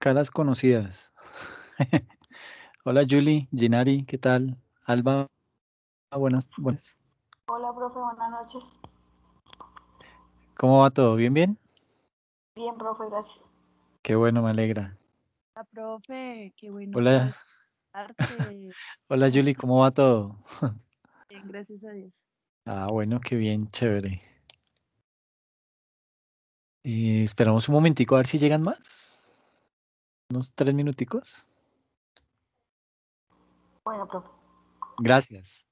caras conocidas. Hola Julie, Ginari, ¿qué tal? Alba, buenas, buenas. Hola, profe, buenas noches. ¿Cómo va todo? ¿Bien, bien? Bien, profe, gracias. Qué bueno, me alegra. Hola, profe, qué bueno. Hola. Hola, Julie, ¿cómo va todo? bien, gracias a Dios. Ah, bueno, qué bien, chévere. Eh, esperamos un momentico a ver si llegan más unos tres minuticos. Bueno, profe. Gracias.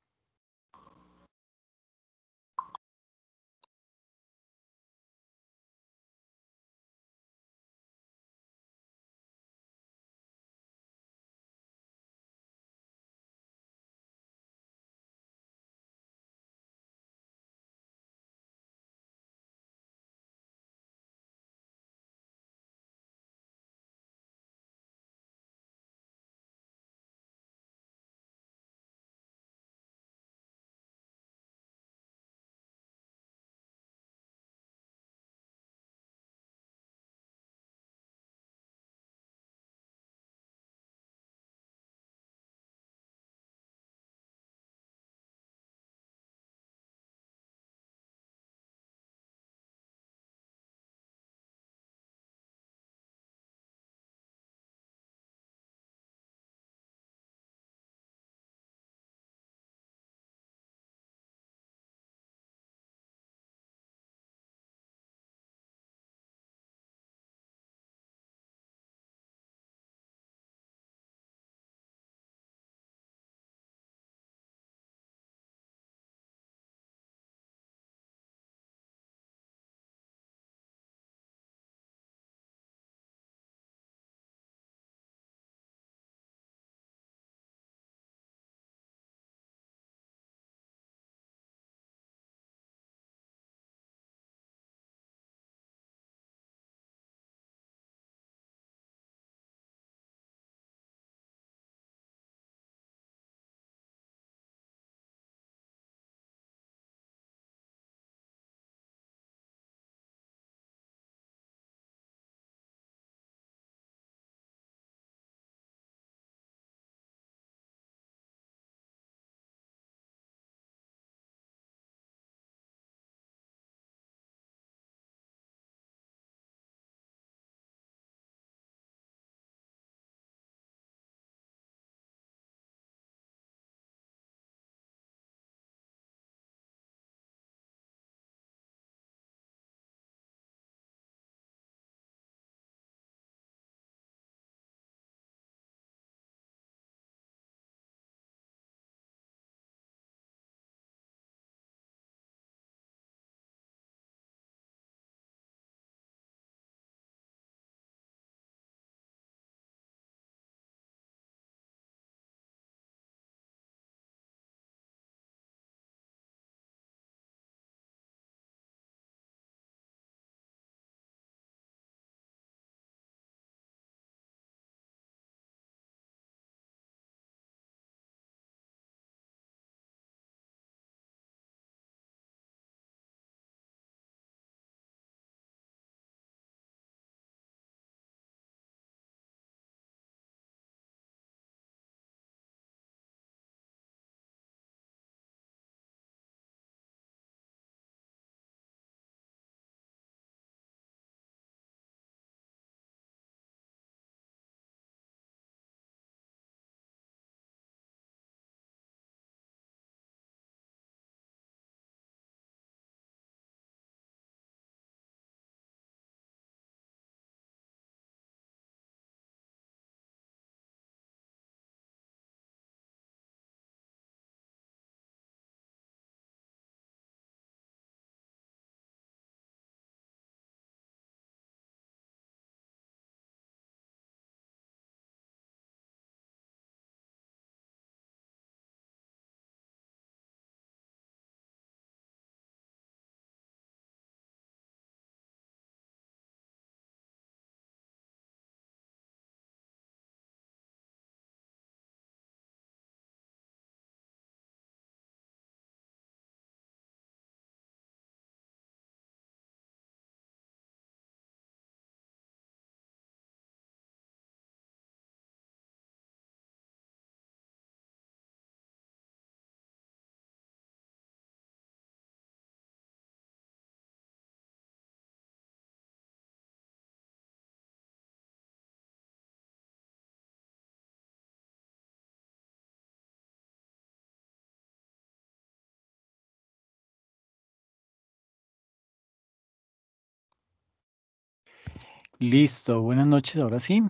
Listo, buenas noches, ahora sí.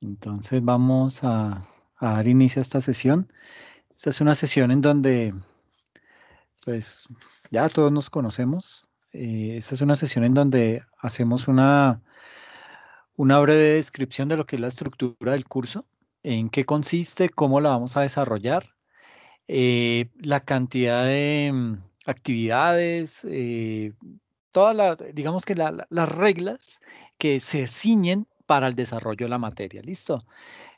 Entonces vamos a, dar inicio a esta sesión. Esta es una sesión en donde, pues, ya todos nos conocemos. Eh, esta es una sesión en donde hacemos una, breve descripción de lo que es la estructura del curso, en qué consiste, cómo la vamos a desarrollar, eh, la cantidad de mm, actividades, eh, todas las, digamos que las reglas que se ciñen para el desarrollo de la materia. ¿Listo?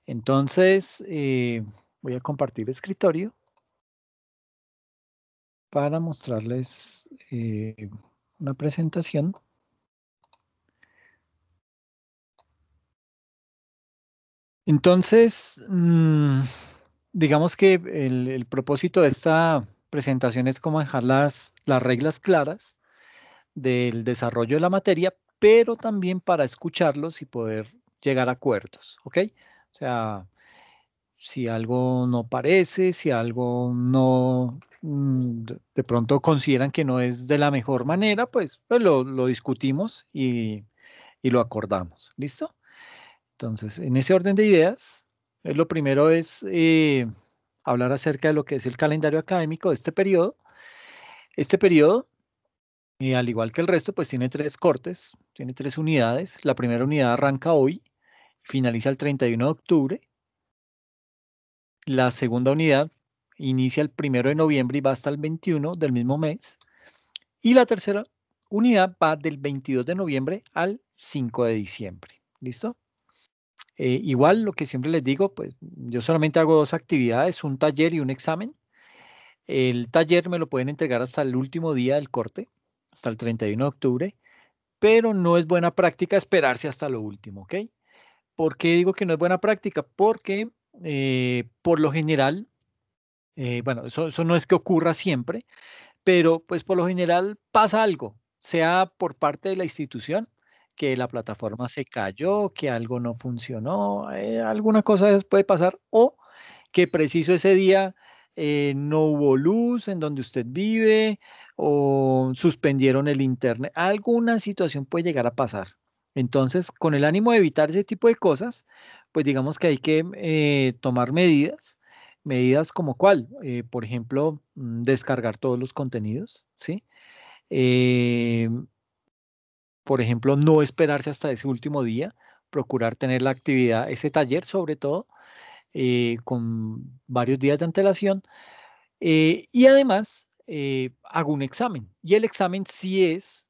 Entonces, eh, voy a compartir escritorio para mostrarles eh, una presentación. Entonces, mm, digamos que el, propósito de esta presentación es como dejar las reglas claras del desarrollo de la materia, pero también para escucharlos y poder llegar a acuerdos, ¿ok? O sea, si algo no parece, si algo no, mm, de pronto consideran que no es de la mejor manera, pues, pues lo, discutimos y, lo acordamos, ¿listo? Entonces, en ese orden de ideas, eh, lo primero es eh, hablar acerca de lo que es el calendario académico de este periodo. Este periodo y al igual que el resto, pues tiene tres cortes, tiene tres unidades. La primera unidad arranca hoy, finaliza el 31 de octubre. La segunda unidad inicia el 1 de noviembre y va hasta el 21 del mismo mes. Y la tercera unidad va del 22 de noviembre al 5 de diciembre. ¿Listo? Eh, igual lo que siempre les digo, pues yo solamente hago dos actividades, un taller y un examen. El taller me lo pueden entregar hasta el último día del corte hasta el 31 de octubre, pero no es buena práctica esperarse hasta lo último, ¿ok? ¿Por qué digo que no es buena práctica? Porque eh, por lo general, eh, bueno, eso, no es que ocurra siempre, pero pues por lo general pasa algo, sea por parte de la institución, que la plataforma se cayó, que algo no funcionó, eh, alguna cosa puede pasar, o que preciso ese día eh, no hubo luz en donde usted vive o suspendieron el internet. Alguna situación puede llegar a pasar. Entonces, con el ánimo de evitar ese tipo de cosas, pues digamos que hay que eh, tomar medidas, medidas como cuál, eh, por ejemplo, mm, descargar todos los contenidos, ¿sí? por ejemplo, no esperarse hasta ese último día, procurar tener la actividad, ese taller sobre todo, eh, con varios días de antelación. Eh, y además, eh, hago un examen. Y el examen sí es,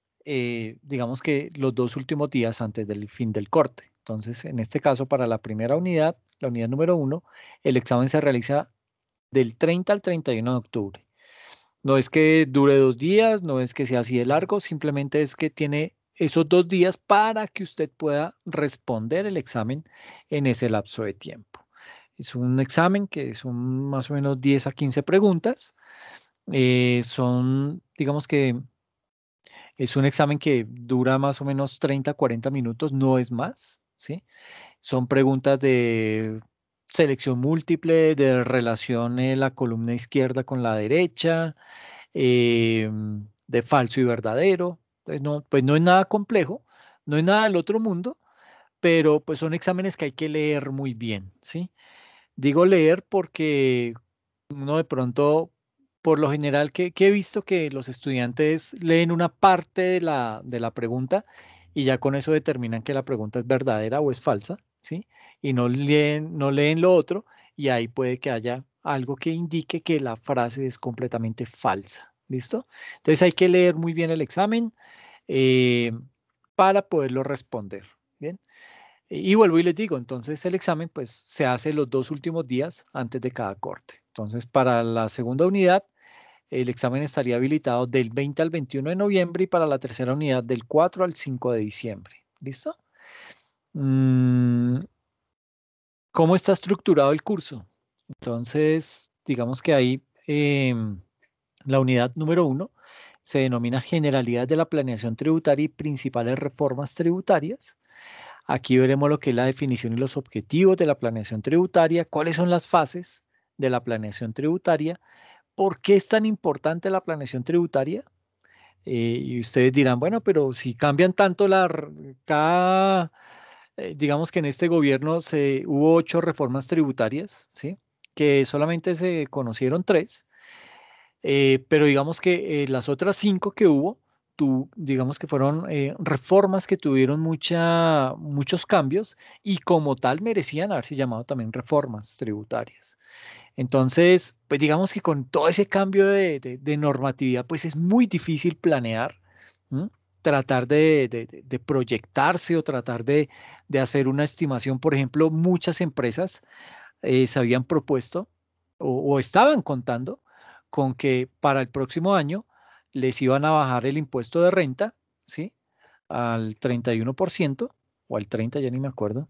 digamos que los dos últimos días antes del fin del corte. Entonces, en este caso, para la primera unidad, la unidad número uno, el examen se realiza del 30 al 31 de octubre. No es que dure dos días, no es que sea así de largo, simplemente es que tiene esos dos días para que usted pueda responder el examen en ese lapso de tiempo. Es un examen que son más o menos 10 a 15 preguntas. Eh, son, digamos que es un examen que dura más o menos 30, 40 minutos, no es más, ¿sí? Son preguntas de selección múltiple, de relación de la columna izquierda con la derecha, eh, de falso y verdadero. Pues no, pues no es nada complejo, no es nada del otro mundo, pero pues son exámenes que hay que leer muy bien, ¿sí? sí Digo leer porque uno de pronto, por lo general, que, he visto que los estudiantes leen una parte de la, de la pregunta y ya con eso determinan que la pregunta es verdadera o es falsa, ¿sí? Y no leen, no leen lo otro y ahí puede que haya algo que indique que la frase es completamente falsa, ¿listo? Entonces hay que leer muy bien el examen eh, para poderlo responder, ¿bien? bien y vuelvo y les digo, entonces el examen pues se hace los dos últimos días antes de cada corte. Entonces para la segunda unidad el examen estaría habilitado del 20 al 21 de noviembre y para la tercera unidad del 4 al 5 de diciembre. ¿Listo? Mm, ¿Cómo está estructurado el curso? Entonces, digamos que ahí em, la unidad número uno se denomina Generalidad de la Planeación Tributaria y Principales Reformas Tributarias. Aquí veremos lo que es la definición y los objetivos de la planeación tributaria, cuáles son las fases de la planeación tributaria, por qué es tan importante la planeación tributaria. Eh, y ustedes dirán, bueno, pero si cambian tanto la eh, digamos que en este gobierno hubo ocho reformas tributarias, ¿sí? que solamente se conocieron tres, eh, pero digamos que las otras cinco que hubo digamos que fueron eh, reformas que tuvieron mucha, muchos cambios y como tal merecían haberse llamado también reformas tributarias. Entonces, pues digamos que con todo ese cambio de, normatividad, pues es muy difícil planear, tratar de, proyectarse o tratar de, hacer una estimación. Por ejemplo, muchas empresas eh, se habían propuesto o estaban contando con que para el próximo año les iban a bajar el impuesto de renta, ¿sí? Al 31% o al 30, ya ni me acuerdo.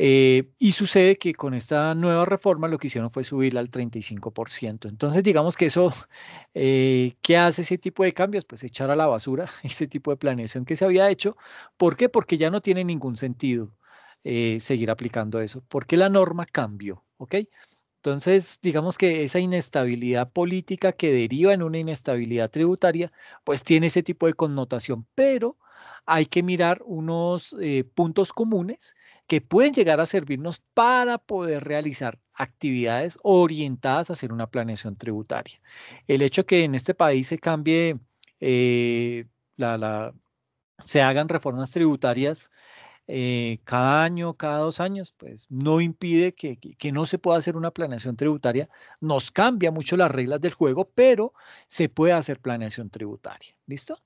Eh, y sucede que con esta nueva reforma lo que hicieron fue subirla al 35%. Entonces, digamos que eso, eh, ¿qué hace ese tipo de cambios? Pues echar a la basura ese tipo de planeación que se había hecho. ¿Por qué? Porque ya no tiene ningún sentido eh, seguir aplicando eso, porque la norma cambió, ¿ok? Entonces, digamos que esa inestabilidad política que deriva en una inestabilidad tributaria, pues tiene ese tipo de connotación, pero hay que mirar unos eh, puntos comunes que pueden llegar a servirnos para poder realizar actividades orientadas a hacer una planeación tributaria. El hecho que en este país se cambie, eh, se hagan reformas tributarias eh, cada año, cada dos años, pues no impide que, no se pueda hacer una planeación tributaria, nos cambia mucho las reglas del juego, pero se puede hacer planeación tributaria, ¿listo?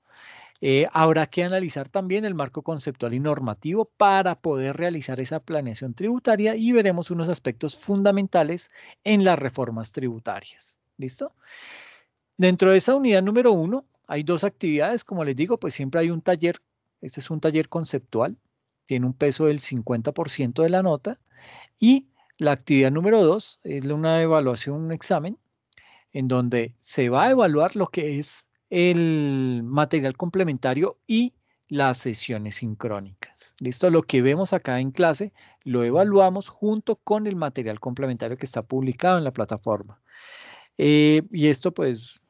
Eh, habrá que analizar también el marco conceptual y normativo para poder realizar esa planeación tributaria y veremos unos aspectos fundamentales en las reformas tributarias, ¿listo? Dentro de esa unidad número uno, hay dos actividades, como les digo, pues siempre hay un taller, este es un taller conceptual, tiene un peso del 50% de la nota. Y la actividad número dos es una evaluación, un examen, en donde se va a evaluar lo que es el material complementario y las sesiones sincrónicas. Listo, lo que vemos acá en clase lo evaluamos junto con el material complementario que está publicado en la plataforma. Eh, y esto pues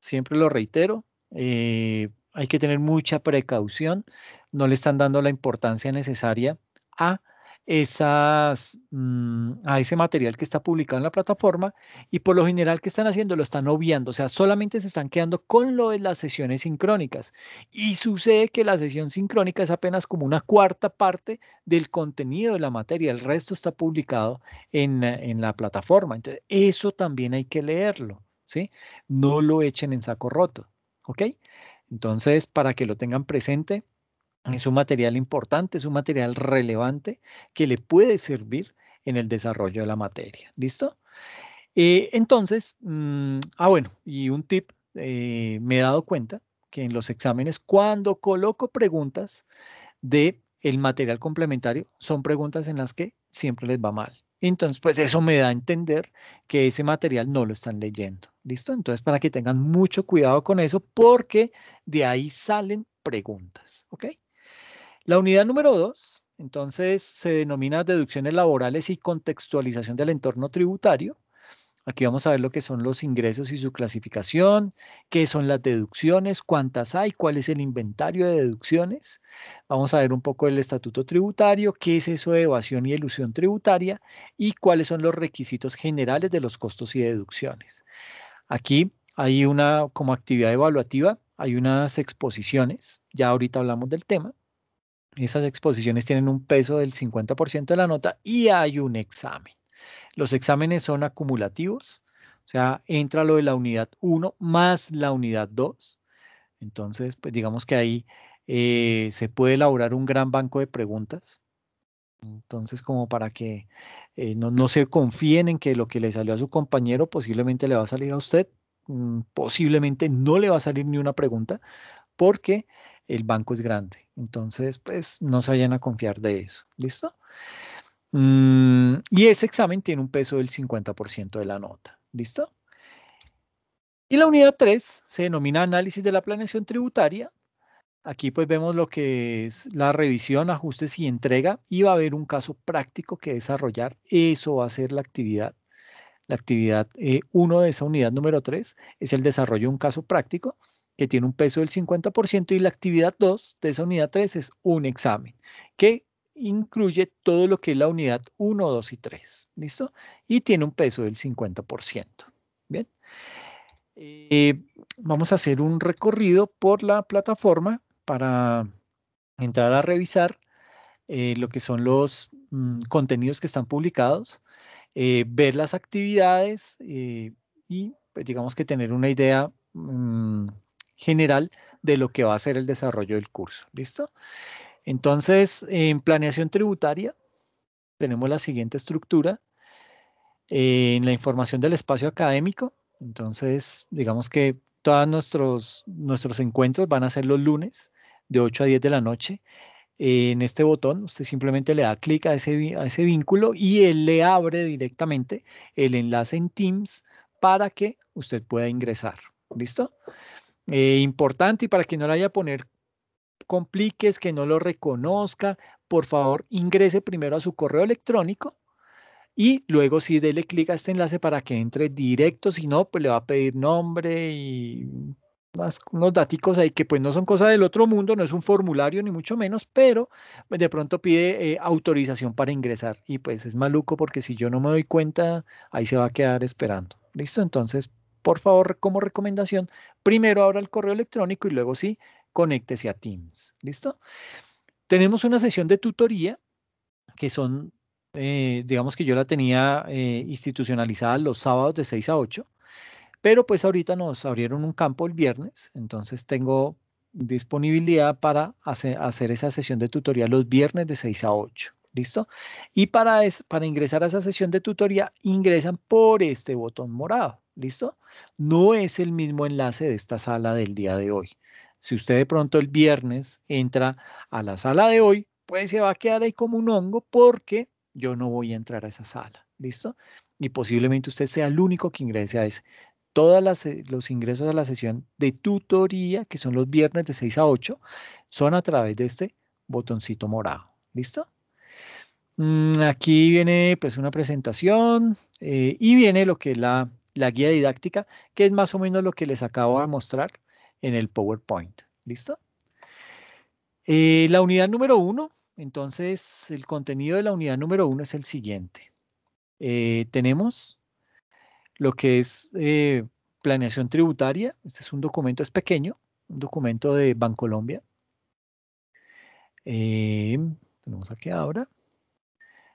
siempre lo reitero, eh, hay que tener mucha precaución, no le están dando la importancia necesaria a, esas, mm, a ese material que está publicado en la plataforma y por lo general que están haciendo lo están obviando, o sea, solamente se están quedando con lo de las sesiones sincrónicas y sucede que la sesión sincrónica es apenas como una cuarta parte del contenido de la materia, el resto está publicado en, en la plataforma, entonces eso también hay que leerlo, ¿sí? No lo echen en saco roto, ¿ok? Entonces, para que lo tengan presente, es un material importante, es un material relevante que le puede servir en el desarrollo de la materia. ¿Listo? Eh, entonces, mm, ah bueno, y un tip, eh, me he dado cuenta que en los exámenes cuando coloco preguntas de el material complementario son preguntas en las que siempre les va mal. Entonces, pues eso me da a entender que ese material no lo están leyendo. ¿Listo? Entonces, para que tengan mucho cuidado con eso, porque de ahí salen preguntas. ¿Ok? La unidad número dos, entonces, se denomina deducciones laborales y contextualización del entorno tributario. Aquí vamos a ver lo que son los ingresos y su clasificación, qué son las deducciones, cuántas hay, cuál es el inventario de deducciones. Vamos a ver un poco el estatuto tributario, qué es eso de evasión y elusión tributaria y cuáles son los requisitos generales de los costos y deducciones. Aquí hay una, como actividad evaluativa, hay unas exposiciones, ya ahorita hablamos del tema. Esas exposiciones tienen un peso del 50% de la nota y hay un examen. Los exámenes son acumulativos, o sea, entra lo de la unidad 1 más la unidad 2. Entonces, pues digamos que ahí eh, se puede elaborar un gran banco de preguntas. Entonces, como para que eh, no, se confíen en que lo que le salió a su compañero posiblemente le va a salir a usted, mm, posiblemente no le va a salir ni una pregunta, porque el banco es grande. Entonces, pues no se vayan a confiar de eso. ¿Listo? Mm, y ese examen tiene un peso del 50% de la nota. ¿Listo? Y la unidad 3 se denomina análisis de la planeación tributaria. Aquí pues vemos lo que es la revisión, ajustes y entrega y va a haber un caso práctico que desarrollar. Eso va a ser la actividad. La actividad 1 eh, de esa unidad número 3 es el desarrollo de un caso práctico que tiene un peso del 50% y la actividad 2 de esa unidad 3 es un examen que incluye todo lo que es la unidad 1, 2 y 3. ¿Listo? Y tiene un peso del 50%. Bien. Eh, vamos a hacer un recorrido por la plataforma para entrar a revisar eh, lo que son los mm, contenidos que están publicados, eh, ver las actividades y pues, digamos que tener una idea mm, general de lo que va a ser el desarrollo del curso. ¿Listo? Entonces, en planeación tributaria tenemos la siguiente estructura. en la información del espacio académico, entonces, digamos que todos nuestros, nuestros encuentros van a ser los lunes de 8 a 10 de la noche. en este botón, usted simplemente le da clic a ese, a ese vínculo y él le abre directamente el enlace en Teams para que usted pueda ingresar. ¿Listo? Eh, importante y para quien no le haya poner compliques, que no lo reconozca, por favor ingrese primero a su correo electrónico y luego sí dele clic a este enlace para que entre directo, si no, pues le va a pedir nombre y unos daticos ahí que pues no son cosas del otro mundo, no es un formulario ni mucho menos, pero de pronto pide eh, autorización para ingresar y pues es maluco porque si yo no me doy cuenta, ahí se va a quedar esperando. ¿Listo? Entonces, por favor, como recomendación, primero abra el correo electrónico y luego sí, conéctese a Teams. ¿Listo? Tenemos una sesión de tutoría que son, eh, digamos que yo la tenía eh, institucionalizada los sábados de 6 a 8, pero pues ahorita nos abrieron un campo el viernes, entonces tengo disponibilidad para hacer esa sesión de tutoría los viernes de 6 a 8. ¿Listo? Y para, para ingresar a esa sesión de tutoría, ingresan por este botón morado. ¿Listo? No es el mismo enlace de esta sala del día de hoy. Si usted de pronto el viernes entra a la sala de hoy, pues se va a quedar ahí como un hongo porque yo no voy a entrar a esa sala, ¿listo? Y posiblemente usted sea el único que ingrese a ese. Todos eh, los ingresos a la sesión de tutoría, que son los viernes de 6 a 8, son a través de este botoncito morado, ¿listo? Mm, aquí viene pues una presentación eh, y viene lo que es la, la guía didáctica, que es más o menos lo que les acabo de mostrar en el PowerPoint. ¿Listo? Eh, la unidad número uno, entonces el contenido de la unidad número uno es el siguiente. Eh, tenemos lo que es eh, planeación tributaria. Este es un documento, es pequeño, un documento de Bancolombia. tenemos aquí ahora.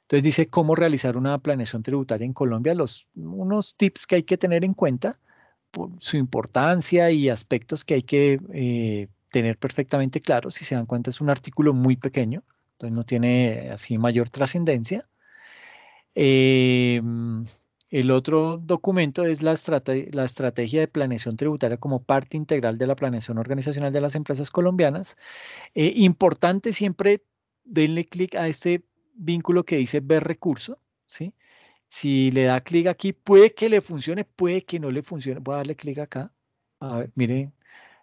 Entonces dice cómo realizar una planeación tributaria en Colombia, los, unos tips que hay que tener en cuenta su importancia y aspectos que hay que eh, tener perfectamente claro. Si se dan cuenta, es un artículo muy pequeño, entonces no tiene así mayor trascendencia. Em, el otro documento es la, estrategia de planeación tributaria como parte integral de la planeación organizacional de las empresas colombianas. Eh, importante siempre denle clic a este vínculo que dice ver recurso, ¿sí? Si le da clic aquí, puede que le funcione, puede que no le funcione. Voy a darle clic acá. A ver, miren,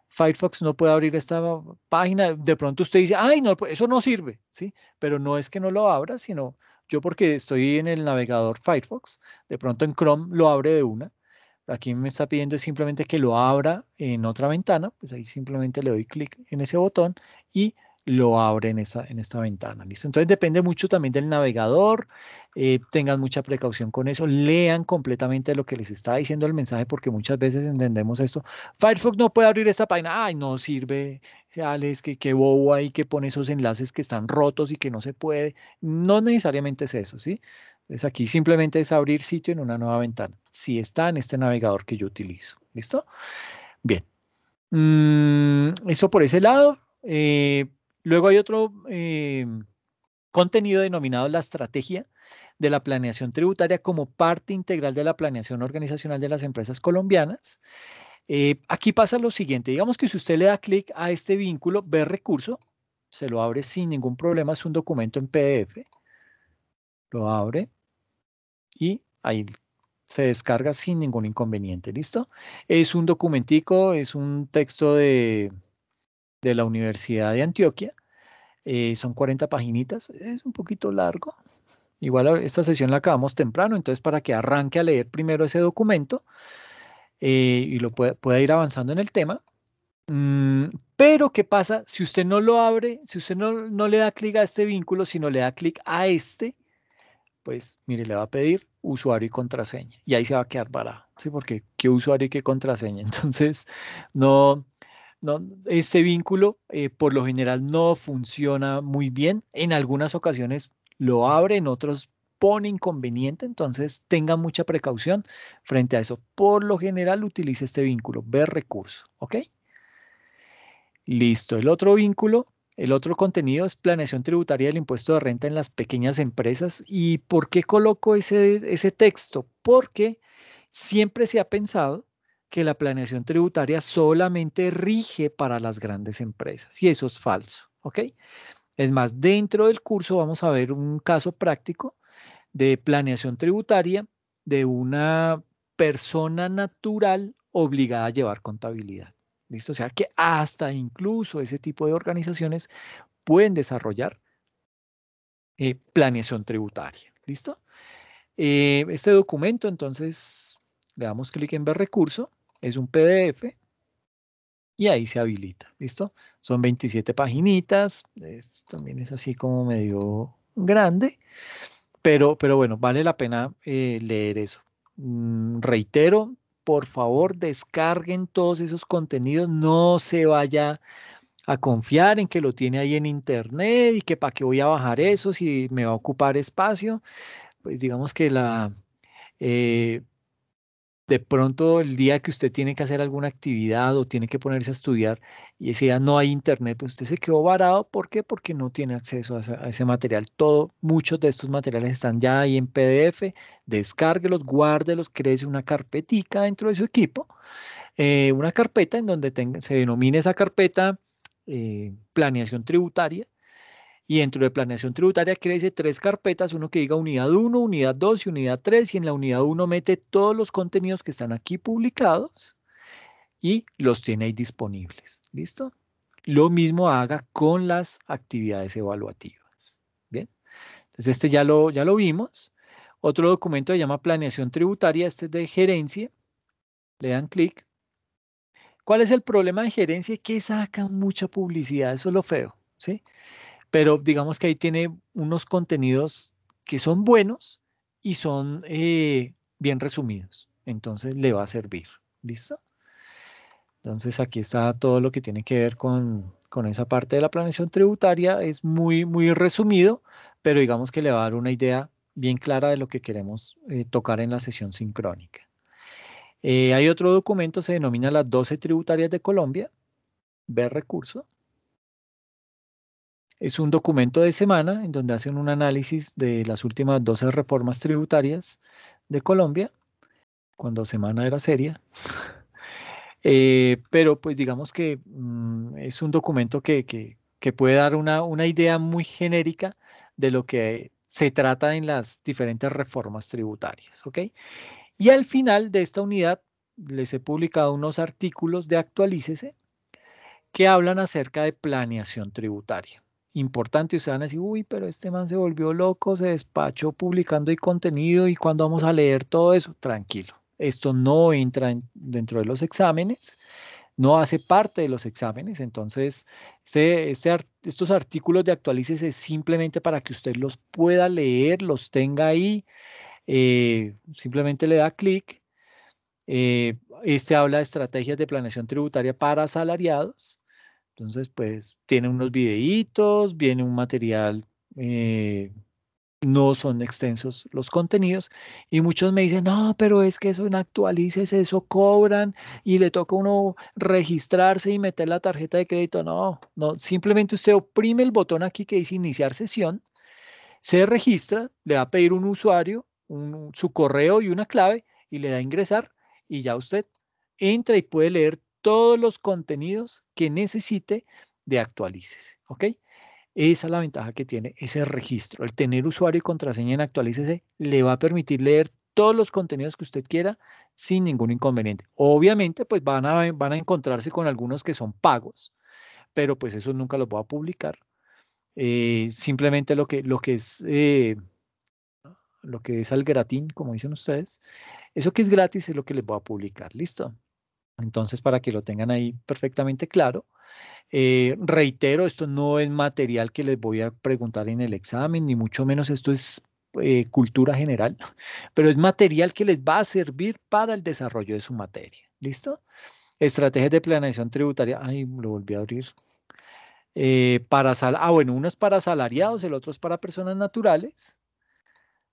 Firefox no puede abrir esta página. De pronto usted dice, ay, no, pues eso no sirve, ¿sí? Pero no es que no lo abra, sino yo porque estoy en el navegador Firefox, de pronto en Chrome lo abre de una. Aquí me está pidiendo simplemente que lo abra en otra ventana, pues ahí simplemente le doy clic en ese botón y lo abre en esta, esta ventana. ¿listo? Entonces depende mucho también del navegador, eh, tengan mucha precaución con eso, lean completamente lo que les está diciendo el mensaje porque muchas veces entendemos esto. Firefox no puede abrir esta página, ay, no sirve, Alex, que, que bobo ahí que pone esos enlaces que están rotos y que no se puede. No necesariamente es eso, ¿sí? Entonces aquí simplemente es abrir sitio en una nueva ventana, si está en este navegador que yo utilizo. ¿Listo? Bien. Mm, eso por ese lado. Eh, Luego hay otro eh, contenido denominado la estrategia de la planeación tributaria como parte integral de la planeación organizacional de las empresas colombianas. Eh, aquí pasa lo siguiente, digamos que si usted le da clic a este vínculo, ver recurso, se lo abre sin ningún problema, es un documento en PDF, lo abre y ahí se descarga sin ningún inconveniente, ¿listo? Es un documentico, es un texto de de la Universidad de Antioquia. Eh, son 40 paginitas, es un poquito largo. Igual esta sesión la acabamos temprano, entonces para que arranque a leer primero ese documento eh, y lo pueda, ir avanzando en el tema. Mm, pero, ¿qué pasa si usted no lo abre, si usted no, le da clic a este vínculo, sino le da clic a este? Pues, mire, le va a pedir usuario y contraseña. Y ahí se va a quedar parado, ¿sí? Porque qué usuario y qué contraseña. Entonces, no, este vínculo eh, por lo general no funciona muy bien. En algunas ocasiones lo abre, en otros pone inconveniente, entonces tenga mucha precaución frente a eso. Por lo general utilice este vínculo, ver recurso, ¿ok? Listo, el otro vínculo, el otro contenido es planeación tributaria del impuesto de renta en las pequeñas empresas. ¿Y por qué coloco ese texto? Porque siempre se ha pensado que la planeación tributaria solamente rige para las grandes empresas y eso es falso, ¿ok? Es más, dentro del curso vamos a ver un caso práctico de planeación tributaria de una persona natural obligada a llevar contabilidad. ¿Listo? O sea que hasta incluso ese tipo de organizaciones pueden desarrollar eh, planeación tributaria. ¿Listo? Eh, este documento, entonces, le damos clic en ver recurso es un PDF y ahí se habilita, ¿listo? Son 27 paginitas, también es así como medio grande, pero, pero bueno, vale la pena eh, leer eso. Mm, reitero, por favor, descarguen todos esos contenidos, no se vaya a confiar en que lo tiene ahí en internet y que para qué voy a bajar eso si me va a ocupar espacio. Pues digamos que la, eh, de pronto el día que usted tiene que hacer alguna actividad o tiene que ponerse a estudiar y ese día no hay internet, pues usted se quedó varado. ¿Por qué? Porque no tiene acceso a, ese, material. Todo, muchos de estos materiales están ya ahí en PDF. Descárguelos, guárdelos, créese una carpetica dentro de su equipo, eh, una carpeta en donde tenga, se denomina esa carpeta eh, planeación tributaria y dentro de planeación tributaria crece tres carpetas, uno que diga unidad 1, unidad 2 y unidad 3, y en la unidad 1 mete todos los contenidos que están aquí publicados y los tiene ahí disponibles. ¿Listo? Lo mismo haga con las actividades evaluativas. Bien, entonces este ya lo, ya lo vimos. Otro documento se llama planeación tributaria, este es de gerencia. Le dan clic. ¿Cuál es el problema de gerencia? Que saca mucha publicidad, eso es lo feo. ¿sí? pero digamos que ahí tiene unos contenidos que son buenos y son eh, bien resumidos. Entonces le va a servir. ¿Listo? Entonces aquí está todo lo que tiene que ver con, esa parte de la planeación tributaria. Es muy, muy resumido, pero digamos que le va a dar una idea bien clara de lo que queremos eh, tocar en la sesión sincrónica. Eh, hay otro documento, se denomina las 12 tributarias de Colombia, ver recurso, es un documento de semana en donde hacen un análisis de las últimas 12 reformas tributarias de Colombia, cuando semana era seria. Eh, pero pues digamos que mm, es un documento que, puede dar una, idea muy genérica de lo que se trata en las diferentes reformas tributarias. Y al final de esta unidad les he publicado unos artículos de Actualícese que hablan acerca de planeación tributaria importante. Ustedes van a decir, uy, pero este man se volvió loco, se despachó publicando y contenido y cuando vamos a leer todo eso, tranquilo. Esto no entra dentro de los exámenes, no hace parte de los exámenes. Entonces, este, este estos artículos de es simplemente para que usted los pueda leer, los tenga ahí. Eh, simplemente le da clic. Eh, este habla de estrategias de planeación tributaria para asalariados entonces, pues tiene unos videitos, viene un material, eh, no son extensos los contenidos y muchos me dicen, no, pero es que eso en actualices, eso cobran y le toca uno registrarse y meter la tarjeta de crédito. No, no, simplemente usted oprime el botón aquí que dice iniciar sesión, se registra, le va a pedir un usuario, su correo y una clave y le da ingresar y ya usted entra y puede leer todos los contenidos que necesite de actualices. ¿Ok? Esa es la ventaja que tiene ese registro. El tener usuario y contraseña en actualícese le va a permitir leer todos los contenidos que usted quiera sin ningún inconveniente. Obviamente, pues van a, van a encontrarse con algunos que son pagos, pero pues eso nunca los voy a publicar. Eh, simplemente lo que, lo que es... Eh, lo que es al gratín, como dicen ustedes, eso que es gratis es lo que les voy a publicar, ¿listo? Entonces, para que lo tengan ahí perfectamente claro, eh, reitero, esto no es material que les voy a preguntar en el examen, ni mucho menos esto es eh, cultura general, pero es material que les va a servir para el desarrollo de su materia. ¿Listo? Estrategias de planeación tributaria. Ay, lo volví a abrir. Eh, para ah, bueno, uno es para asalariados, el otro es para personas naturales.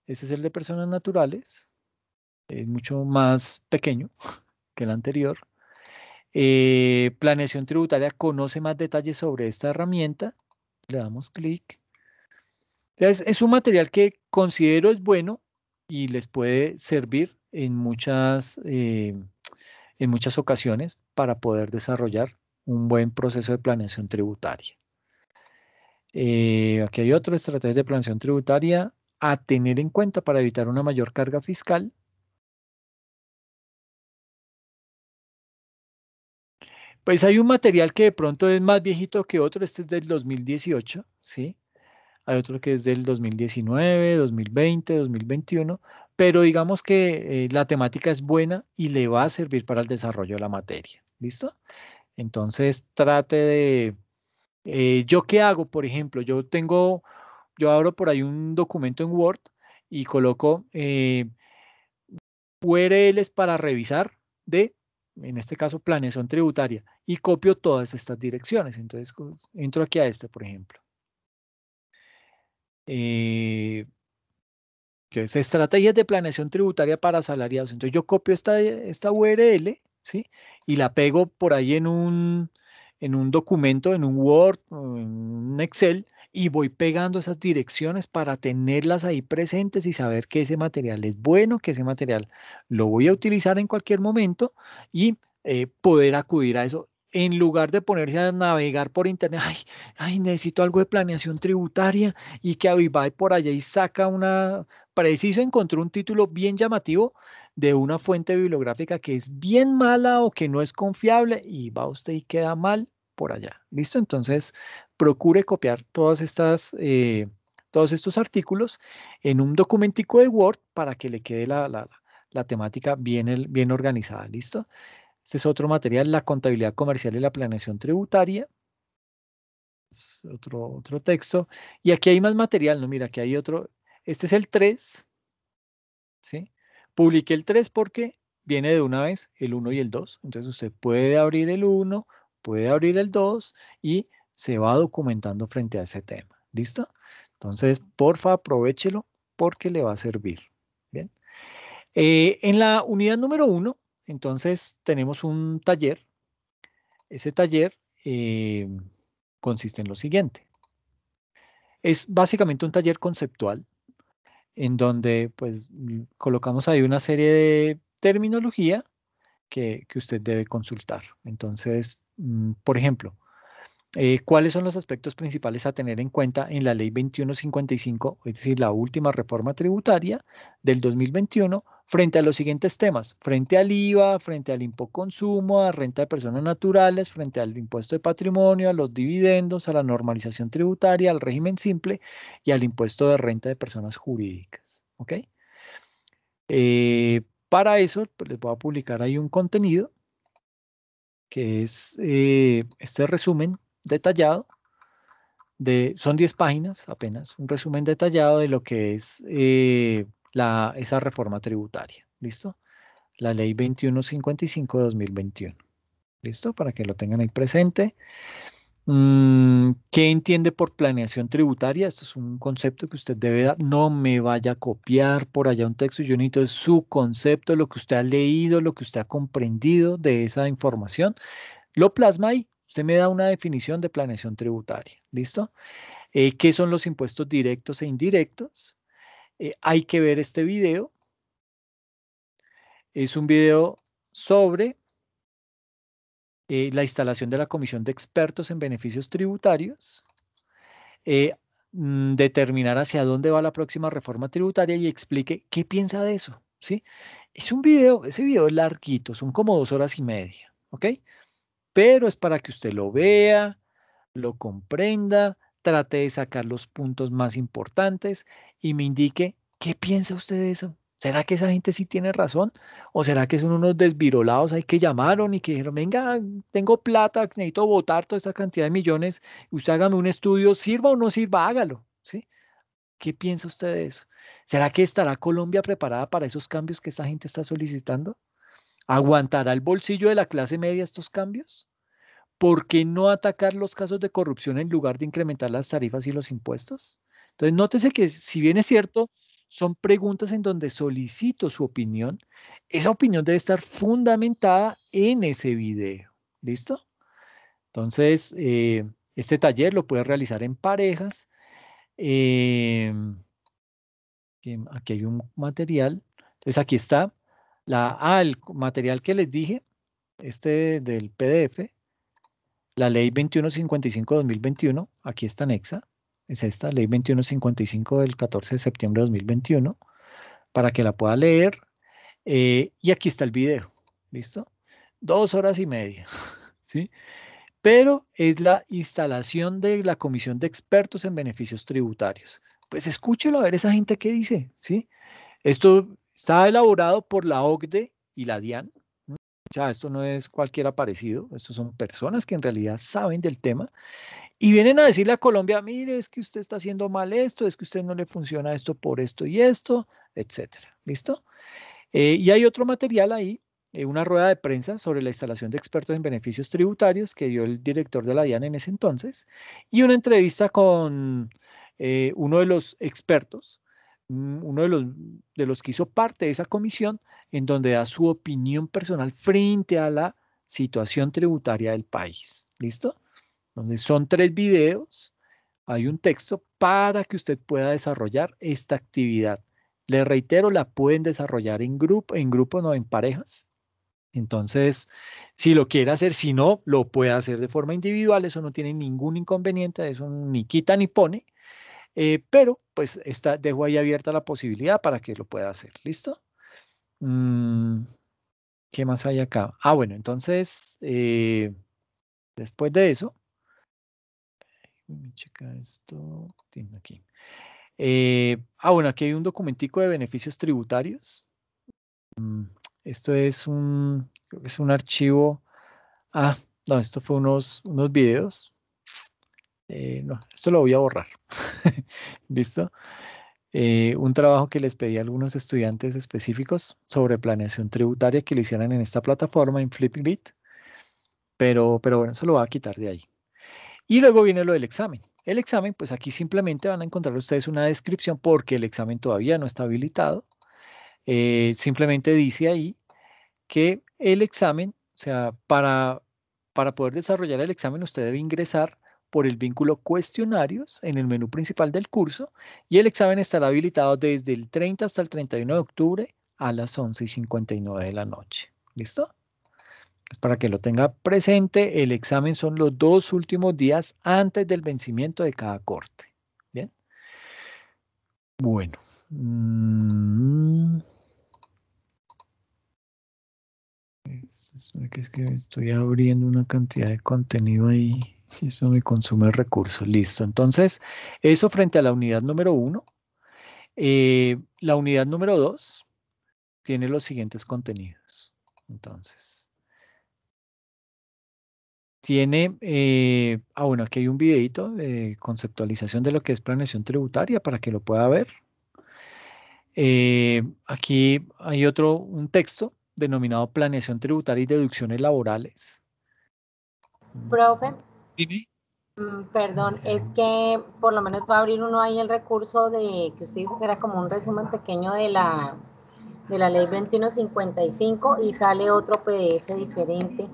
Ese es el de personas naturales. Es mucho más pequeño que el anterior. Eh, planeación tributaria conoce más detalles sobre esta herramienta. Le damos clic. es un material que considero es bueno y les puede servir en muchas, eh, en muchas ocasiones para poder desarrollar un buen proceso de planeación tributaria. Eh, aquí hay otra estrategia de planeación tributaria a tener en cuenta para evitar una mayor carga fiscal. Pues hay un material que de pronto es más viejito que otro, este es del 2018, ¿sí? Hay otro que es del 2019, 2020, 2021, pero digamos que eh, la temática es buena y le va a servir para el desarrollo de la materia, ¿listo? Entonces trate de... Eh, ¿Yo qué hago? Por ejemplo, yo tengo, yo abro por ahí un documento en Word y coloco eh, URLs para revisar de en este caso planeación tributaria, y copio todas estas direcciones. Entonces, entro aquí a esta, por ejemplo. Eh, estrategias de planeación tributaria para asalariados. Entonces, yo copio esta, esta URL, ¿sí? Y la pego por ahí en un, en un documento, en un Word, en un Excel, y voy pegando esas direcciones para tenerlas ahí presentes y saber que ese material es bueno, que ese material lo voy a utilizar en cualquier momento y eh, poder acudir a eso en lugar de ponerse a navegar por internet, ay, necesito algo de planeación tributaria y que va por allá y saca una, preciso encontró un título bien llamativo de una fuente bibliográfica que es bien mala o que no es confiable y va usted y queda mal por allá. ¿Listo? Entonces, procure copiar todas estas, eh, todos estos artículos en un documentico de Word para que le quede la, la, temática bien, bien organizada. ¿Listo? Este es otro material, la contabilidad comercial y la planeación tributaria. otro, otro texto. Y aquí hay más material, ¿no? Mira, aquí hay otro. Este es el 3. ¿Sí? Publiqué el 3 porque viene de una vez el 1 y el 2. Entonces usted puede abrir el 1, puede abrir el 2 y se va documentando frente a ese tema. ¿Listo? Entonces, porfa, aprovechelo porque le va a servir. Bien. Eh, en la unidad número 1, entonces, tenemos un taller. Ese taller eh, consiste en lo siguiente. Es básicamente un taller conceptual en donde pues colocamos ahí una serie de terminología que, usted debe consultar. Entonces, mm, por ejemplo, eh, ¿cuáles son los aspectos principales a tener en cuenta en la Ley 2155, es decir, la última reforma tributaria del 2021? frente a los siguientes temas, frente al IVA, frente al impoconsumo, a renta de personas naturales, frente al impuesto de patrimonio, a los dividendos, a la normalización tributaria, al régimen simple y al impuesto de renta de personas jurídicas. ¿Ok? Eh, para eso pues, les voy a publicar ahí un contenido que es eh, este resumen detallado de, son 10 páginas apenas, un resumen detallado de lo que es eh, la, esa reforma tributaria, ¿listo? La ley 2155 de 2021, ¿listo? Para que lo tengan ahí presente. Mm, ¿Qué entiende por planeación tributaria? Esto es un concepto que usted debe dar. No me vaya a copiar por allá un texto. Yo necesito su concepto, lo que usted ha leído, lo que usted ha comprendido de esa información. Lo plasma ahí. Usted me da una definición de planeación tributaria. ¿Listo? Eh, ¿Qué son los impuestos directos e indirectos? Eh, hay que ver este video. Es un video sobre eh, la instalación de la Comisión de Expertos en Beneficios Tributarios, eh, mm, determinar hacia dónde va la próxima reforma tributaria y explique qué piensa de eso. ¿sí? Es un video, ese video es larguito, son como dos horas y media, Pero es para que usted lo vea, lo comprenda, trate de sacar los puntos más importantes y me indique qué piensa usted de eso. ¿Será que esa gente sí tiene razón? ¿O será que son unos desvirolados ahí que llamaron y que dijeron, venga, tengo plata, necesito votar toda esta cantidad de millones, usted hágame un estudio, sirva o no sirva, hágalo, ¿sí? ¿Qué piensa usted de eso? ¿Será que estará Colombia preparada para esos cambios que esta gente está solicitando? ¿Aguantará el bolsillo de la clase media estos cambios? ¿Por qué no atacar los casos de corrupción en lugar de incrementar las tarifas y los impuestos? Entonces, nótese que si bien es cierto, son preguntas en donde solicito su opinión. Esa opinión debe estar fundamentada en ese video. ¿Listo? Entonces, eh, este taller lo puede realizar en parejas. Eh, aquí hay un material. Entonces, aquí está la, ah, el material que les dije, este del PDF, la ley 2155-2021, aquí está anexa es esta ley 2155 del 14 de septiembre de 2021, para que la pueda leer. Eh, y aquí está el video, ¿listo? Dos horas y media, ¿sí? Pero es la instalación de la Comisión de Expertos en Beneficios Tributarios. Pues escúchelo a ver esa gente que dice, ¿sí? Esto está elaborado por la OCDE y la DIAN, o esto no es cualquiera parecido. estos son personas que en realidad saben del tema y vienen a decirle a Colombia, mire, es que usted está haciendo mal esto, es que usted no le funciona esto por esto y esto, etcétera. ¿Listo? Eh, y hay otro material ahí, eh, una rueda de prensa sobre la instalación de expertos en beneficios tributarios que dio el director de la DIAN en ese entonces y una entrevista con eh, uno de los expertos Mm, uno de los, que hizo parte de esa comisión, en donde da su opinión personal frente a la situación tributaria del país. ¿Listo? Entonces son tres videos, hay un texto para que usted pueda desarrollar esta actividad. le reitero, la pueden desarrollar en grupo, en grupo no en parejas. Entonces, si lo quiere hacer, si no, lo puede hacer de forma individual, eso no tiene ningún inconveniente, eso ni quita ni pone. Eh, pero pues está, dejo ahí abierta la posibilidad para que lo pueda hacer. ¿Listo? Mm, ¿Qué más hay acá? Ah, bueno, entonces, eh, después de eso, checa esto, aquí. Eh, ah, bueno, aquí hay un documentico de beneficios tributarios. Mm, esto es un, es un archivo. Ah, no, esto fue unos, unos videos. Eh, no, esto lo voy a borrar, ¿listo? Eh, un trabajo que les pedí a algunos estudiantes específicos sobre planeación tributaria que lo hicieran en esta plataforma, en Flipgrid, pero, pero bueno, eso lo voy a quitar de ahí. Y luego viene lo del examen. El examen, pues aquí simplemente van a encontrar ustedes una descripción porque el examen todavía no está habilitado. Eh, simplemente dice ahí que el examen, o sea, para, para poder desarrollar el examen usted debe ingresar por el vínculo cuestionarios en el menú principal del curso y el examen estará habilitado desde el 30 hasta el 31 de octubre a las 11 y de la noche. ¿Listo? para que lo tenga presente, el examen son los dos últimos días antes del vencimiento de cada corte. ¿Bien? Bueno. Mm. Este estoy abriendo una cantidad de contenido ahí. Eso me consume recursos. Listo. Entonces, eso frente a la unidad número uno. Eh, la unidad número dos tiene los siguientes contenidos. Entonces, tiene, eh, ah bueno, aquí hay un videito de conceptualización de lo que es planeación tributaria para que lo pueda ver. Eh, aquí hay otro, un texto denominado planeación tributaria y deducciones laborales. Profe, Mm, perdón, es que por lo menos va a abrir uno ahí el recurso de que usted dijo que era como un resumen pequeño de la, de la ley 2155 y sale otro PDF diferente.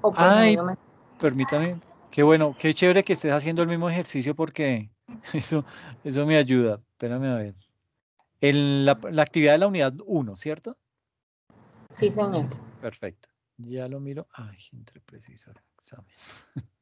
Pues, permítame. Qué bueno, qué chévere que estés haciendo el mismo ejercicio porque eso, eso me ayuda. Espérame a ver. la, la actividad de la unidad 1, ¿cierto? Sí, señor. Perfecto. Ya lo miro. Ay, entre preciso el examen.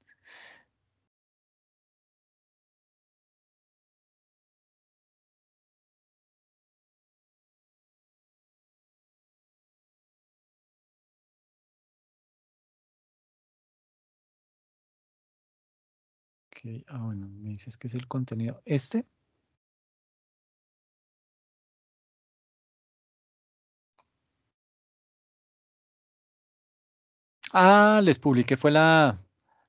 ah, bueno, me dices que es el contenido. ¿Este? Ah, les publiqué, fue la,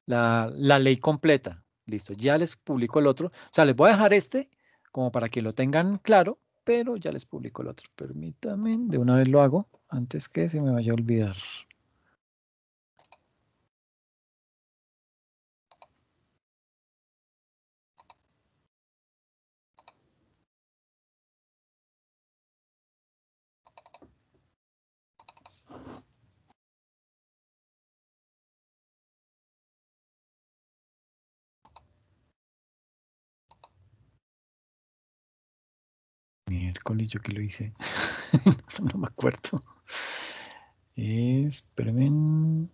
la, ley completa. Listo, ya les publico el otro. O sea, les voy a dejar este como para que lo tengan claro, pero ya les publico el otro. Permítanme, de una vez lo hago, antes que se me vaya a olvidar. colillo que lo hice. no me acuerdo. Esperen.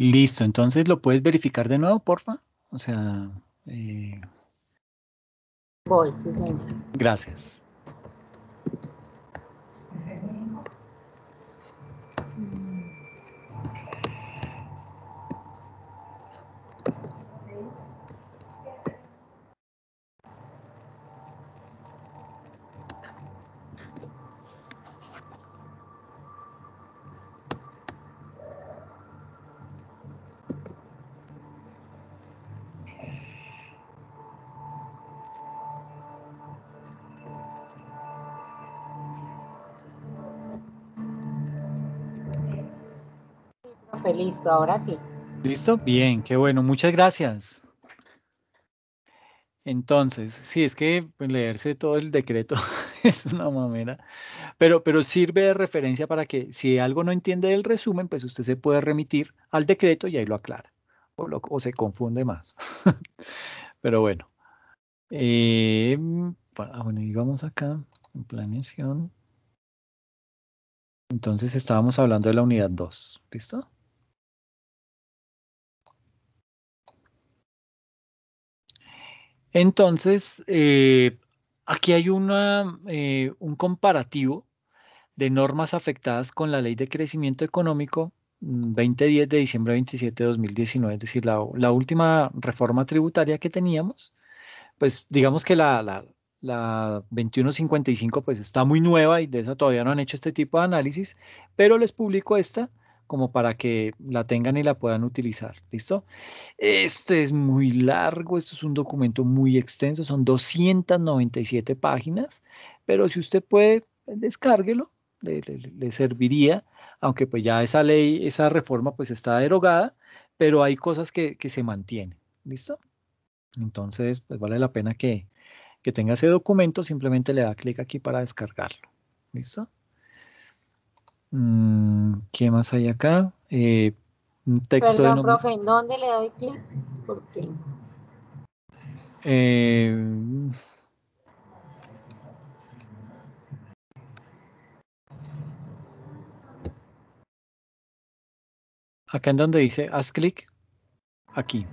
Listo, entonces lo puedes verificar de nuevo, porfa. O sea... Eh. Voy, Gracias. listo, ahora sí. ¿Listo? Bien, qué bueno, muchas gracias. Entonces, sí, es que leerse todo el decreto es una mamera, pero, pero sirve de referencia para que si algo no entiende del resumen, pues usted se puede remitir al decreto y ahí lo aclara, o, se confunde más. pero bueno, eh, mm, ah, bueno, vamos acá, en planeación. Entonces estábamos hablando de la unidad 2, ¿listo? Entonces, eh, aquí hay una, eh, un comparativo de normas afectadas con la Ley de Crecimiento Económico 2010 mm, de diciembre 27 de 2019, es decir, la, última reforma tributaria que teníamos, pues digamos que la, la, la 2155 pues está muy nueva y de eso todavía no han hecho este tipo de análisis, pero les publico esta como para que la tengan y la puedan utilizar. ¿Listo? Este es muy largo, esto es un documento muy extenso, son 297 páginas, pero si usted puede, pues, descárguelo, le, serviría, aunque pues ya esa ley, esa reforma pues está derogada, pero hay cosas que, se mantienen. ¿Listo? Entonces, pues vale la pena que, que tenga ese documento, simplemente le da clic aquí para descargarlo. ¿Listo? Mm, ¿Qué más hay acá? Eh, un texto Perdón, de profe, ¿en dónde le doy clic? ¿Por Eh, acá en donde dice haz clic, aquí.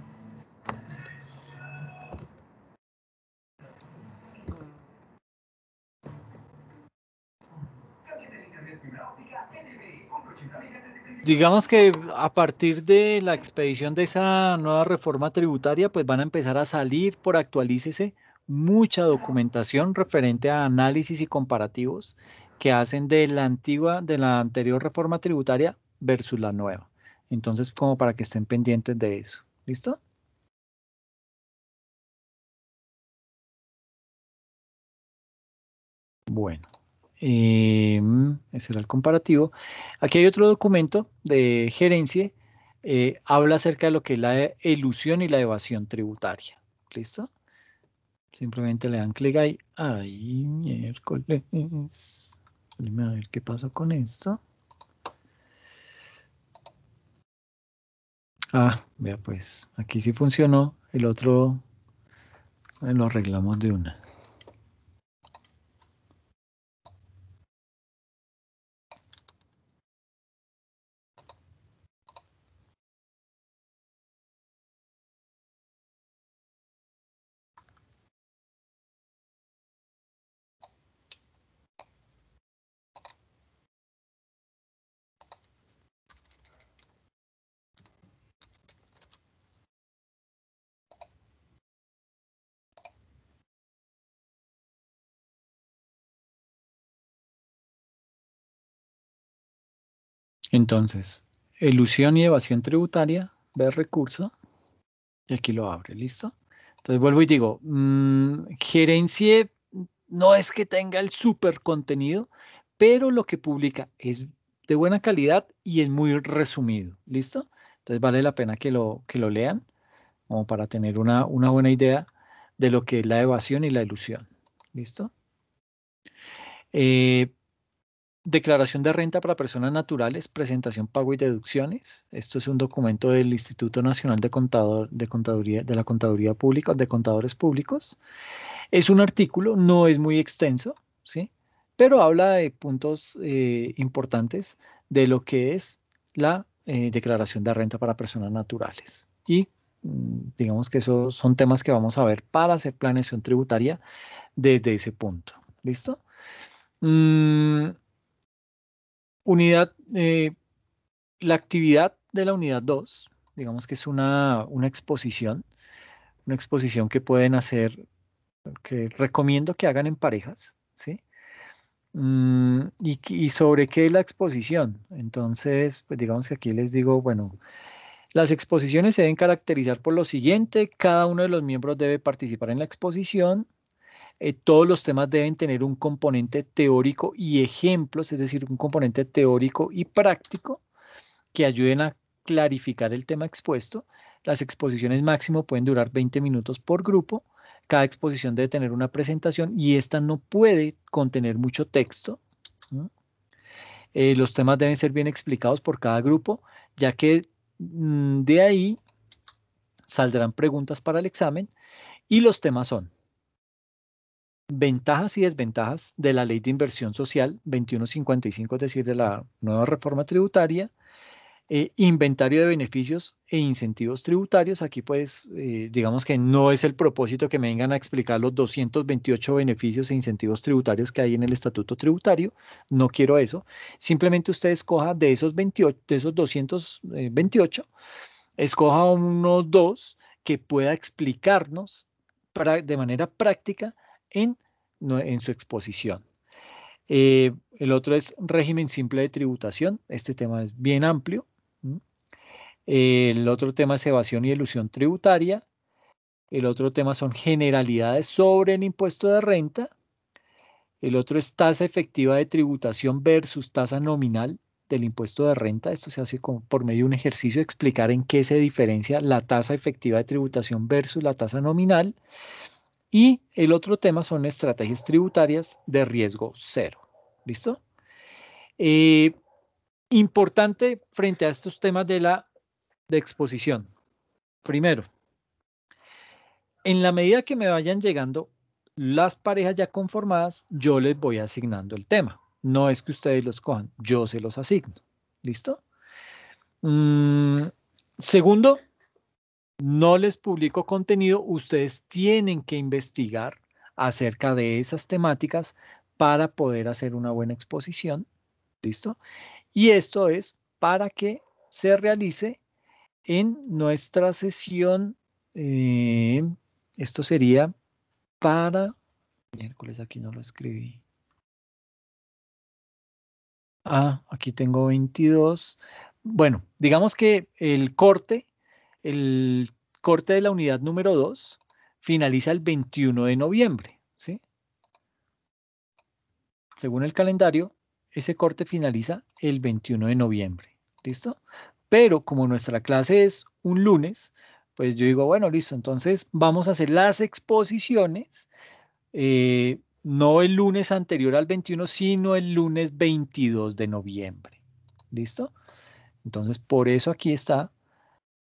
digamos que a partir de la expedición de esa nueva reforma tributaria, pues van a empezar a salir por actualícese mucha documentación referente a análisis y comparativos que hacen de la antigua, de la anterior reforma tributaria versus la nueva. Entonces, como para que estén pendientes de eso. ¿Listo? Bueno. Em, ese era el comparativo. Aquí hay otro documento de gerencia. Eh, habla acerca de lo que es la ilusión y la evasión tributaria. ¿Listo? Simplemente le dan clic ahí. Ay, miércoles. a ver qué pasó con esto. Ah, vea pues, aquí sí funcionó. El otro eh, lo arreglamos de una. Entonces, elusión y evasión tributaria, ver recurso, y aquí lo abre, ¿listo? Entonces vuelvo y digo, mmm, gerencie no es que tenga el super contenido, pero lo que publica es de buena calidad y es muy resumido, ¿listo? Entonces vale la pena que lo, que lo lean, como para tener una, una buena idea de lo que es la evasión y la ilusión, ¿listo? Eh, Declaración de renta para personas naturales, presentación, pago y deducciones. Esto es un documento del Instituto Nacional de, Contador, de, Contaduría, de la Contaduría Pública, de Contadores Públicos. Es un artículo, no es muy extenso, ¿sí? pero habla de puntos eh, importantes de lo que es la eh, declaración de renta para personas naturales. Y mm, digamos que esos son temas que vamos a ver para hacer planeación tributaria desde ese punto. ¿Listo? Mm, Unidad, eh, la actividad de la unidad 2, digamos que es una, exposición, una exposición que pueden hacer, que recomiendo que hagan en parejas, ¿sí? Mm, ¿Y, ¿Y, sobre qué es la exposición? Entonces, pues digamos que aquí les digo, bueno, las exposiciones se deben caracterizar por lo siguiente, cada uno de los miembros debe participar en la exposición, eh, todos los temas deben tener un componente teórico y ejemplos, es decir, un componente teórico y práctico que ayuden a clarificar el tema expuesto. Las exposiciones máximo pueden durar 20 minutos por grupo. Cada exposición debe tener una presentación y esta no puede contener mucho texto. Eh, los temas deben ser bien explicados por cada grupo, ya que mm, de ahí saldrán preguntas para el examen y los temas son Ventajas y desventajas de la Ley de Inversión Social 2155, es decir, de la nueva reforma tributaria. Eh, inventario de beneficios e incentivos tributarios. Aquí pues eh, digamos que no es el propósito que me vengan a explicar los 228 beneficios e incentivos tributarios que hay en el estatuto tributario. No quiero eso. Simplemente usted escoja de esos, 228, escoja unos dos que pueda explicarnos de manera práctica en, su exposición. Eh, el otro es régimen simple de tributación. Este tema es bien amplio. El otro tema es evasión y elusión tributaria. El otro tema son generalidades sobre el impuesto de renta. El otro es tasa efectiva de tributación versus tasa nominal del impuesto de renta. Esto se hace por medio de un ejercicio explicar en qué se diferencia la tasa efectiva de tributación versus la tasa nominal. Y el otro tema son estrategias tributarias de riesgo cero. ¿Listo? Eh, importante frente a estos temas de la exposición. Primero, en la medida que me vayan llegando las parejas ya conformadas, yo les voy asignando el tema. No es que ustedes los cojan, yo se los asigno. ¿Listo? Mm, segundo, no les publico contenido, ustedes tienen que investigar acerca de esas temáticas para poder hacer una buena exposición. ¿Listo? Y esto es para que se realice en nuestra sesión. Eh, esto sería para... Miércoles, aquí no lo escribí. Ah, aquí tengo 22. Bueno, digamos que el corte el corte de la unidad número 2 finaliza el 21 de noviembre. ¿sí? Según el calendario, ese corte finaliza el 21 de noviembre. ¿Listo? Pero como nuestra clase es un lunes, pues yo digo, bueno, listo, entonces vamos a hacer las exposiciones, eh, no el lunes anterior al 21, sino el lunes 22 de noviembre. ¿Listo? Entonces, por eso aquí está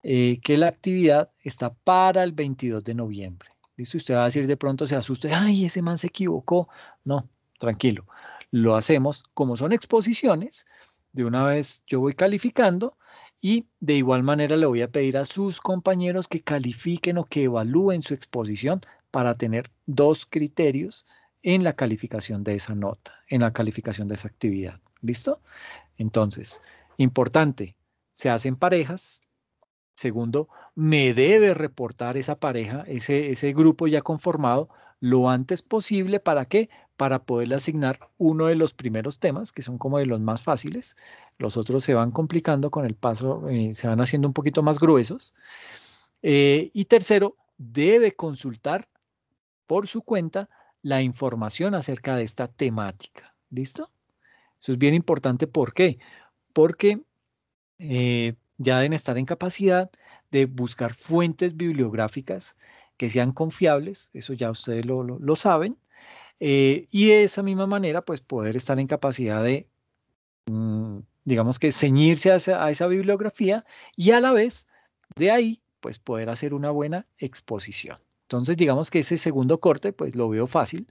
eh, que la actividad está para el 22 de noviembre. ¿Listo? Usted va a decir de pronto, se asuste, ay, ese man se equivocó. No, tranquilo. Lo hacemos como son exposiciones. De una vez yo voy calificando y de igual manera le voy a pedir a sus compañeros que califiquen o que evalúen su exposición para tener dos criterios en la calificación de esa nota, en la calificación de esa actividad. ¿Listo? Entonces, importante, se hacen parejas, Segundo, me debe reportar esa pareja, ese, ese grupo ya conformado, lo antes posible. ¿Para qué? Para poderle asignar uno de los primeros temas, que son como de los más fáciles. Los otros se van complicando con el paso, eh, se van haciendo un poquito más gruesos. Eh, y tercero, debe consultar por su cuenta la información acerca de esta temática. ¿Listo? Eso es bien importante. ¿Por qué? Porque eh, ya deben estar en capacidad de buscar fuentes bibliográficas que sean confiables, eso ya ustedes lo, saben, eh, y de esa misma manera, pues poder estar en capacidad de, mm, digamos que, ceñirse a esa, a esa bibliografía y a la vez, de ahí, pues poder hacer una buena exposición. Entonces, digamos que ese segundo corte, pues lo veo fácil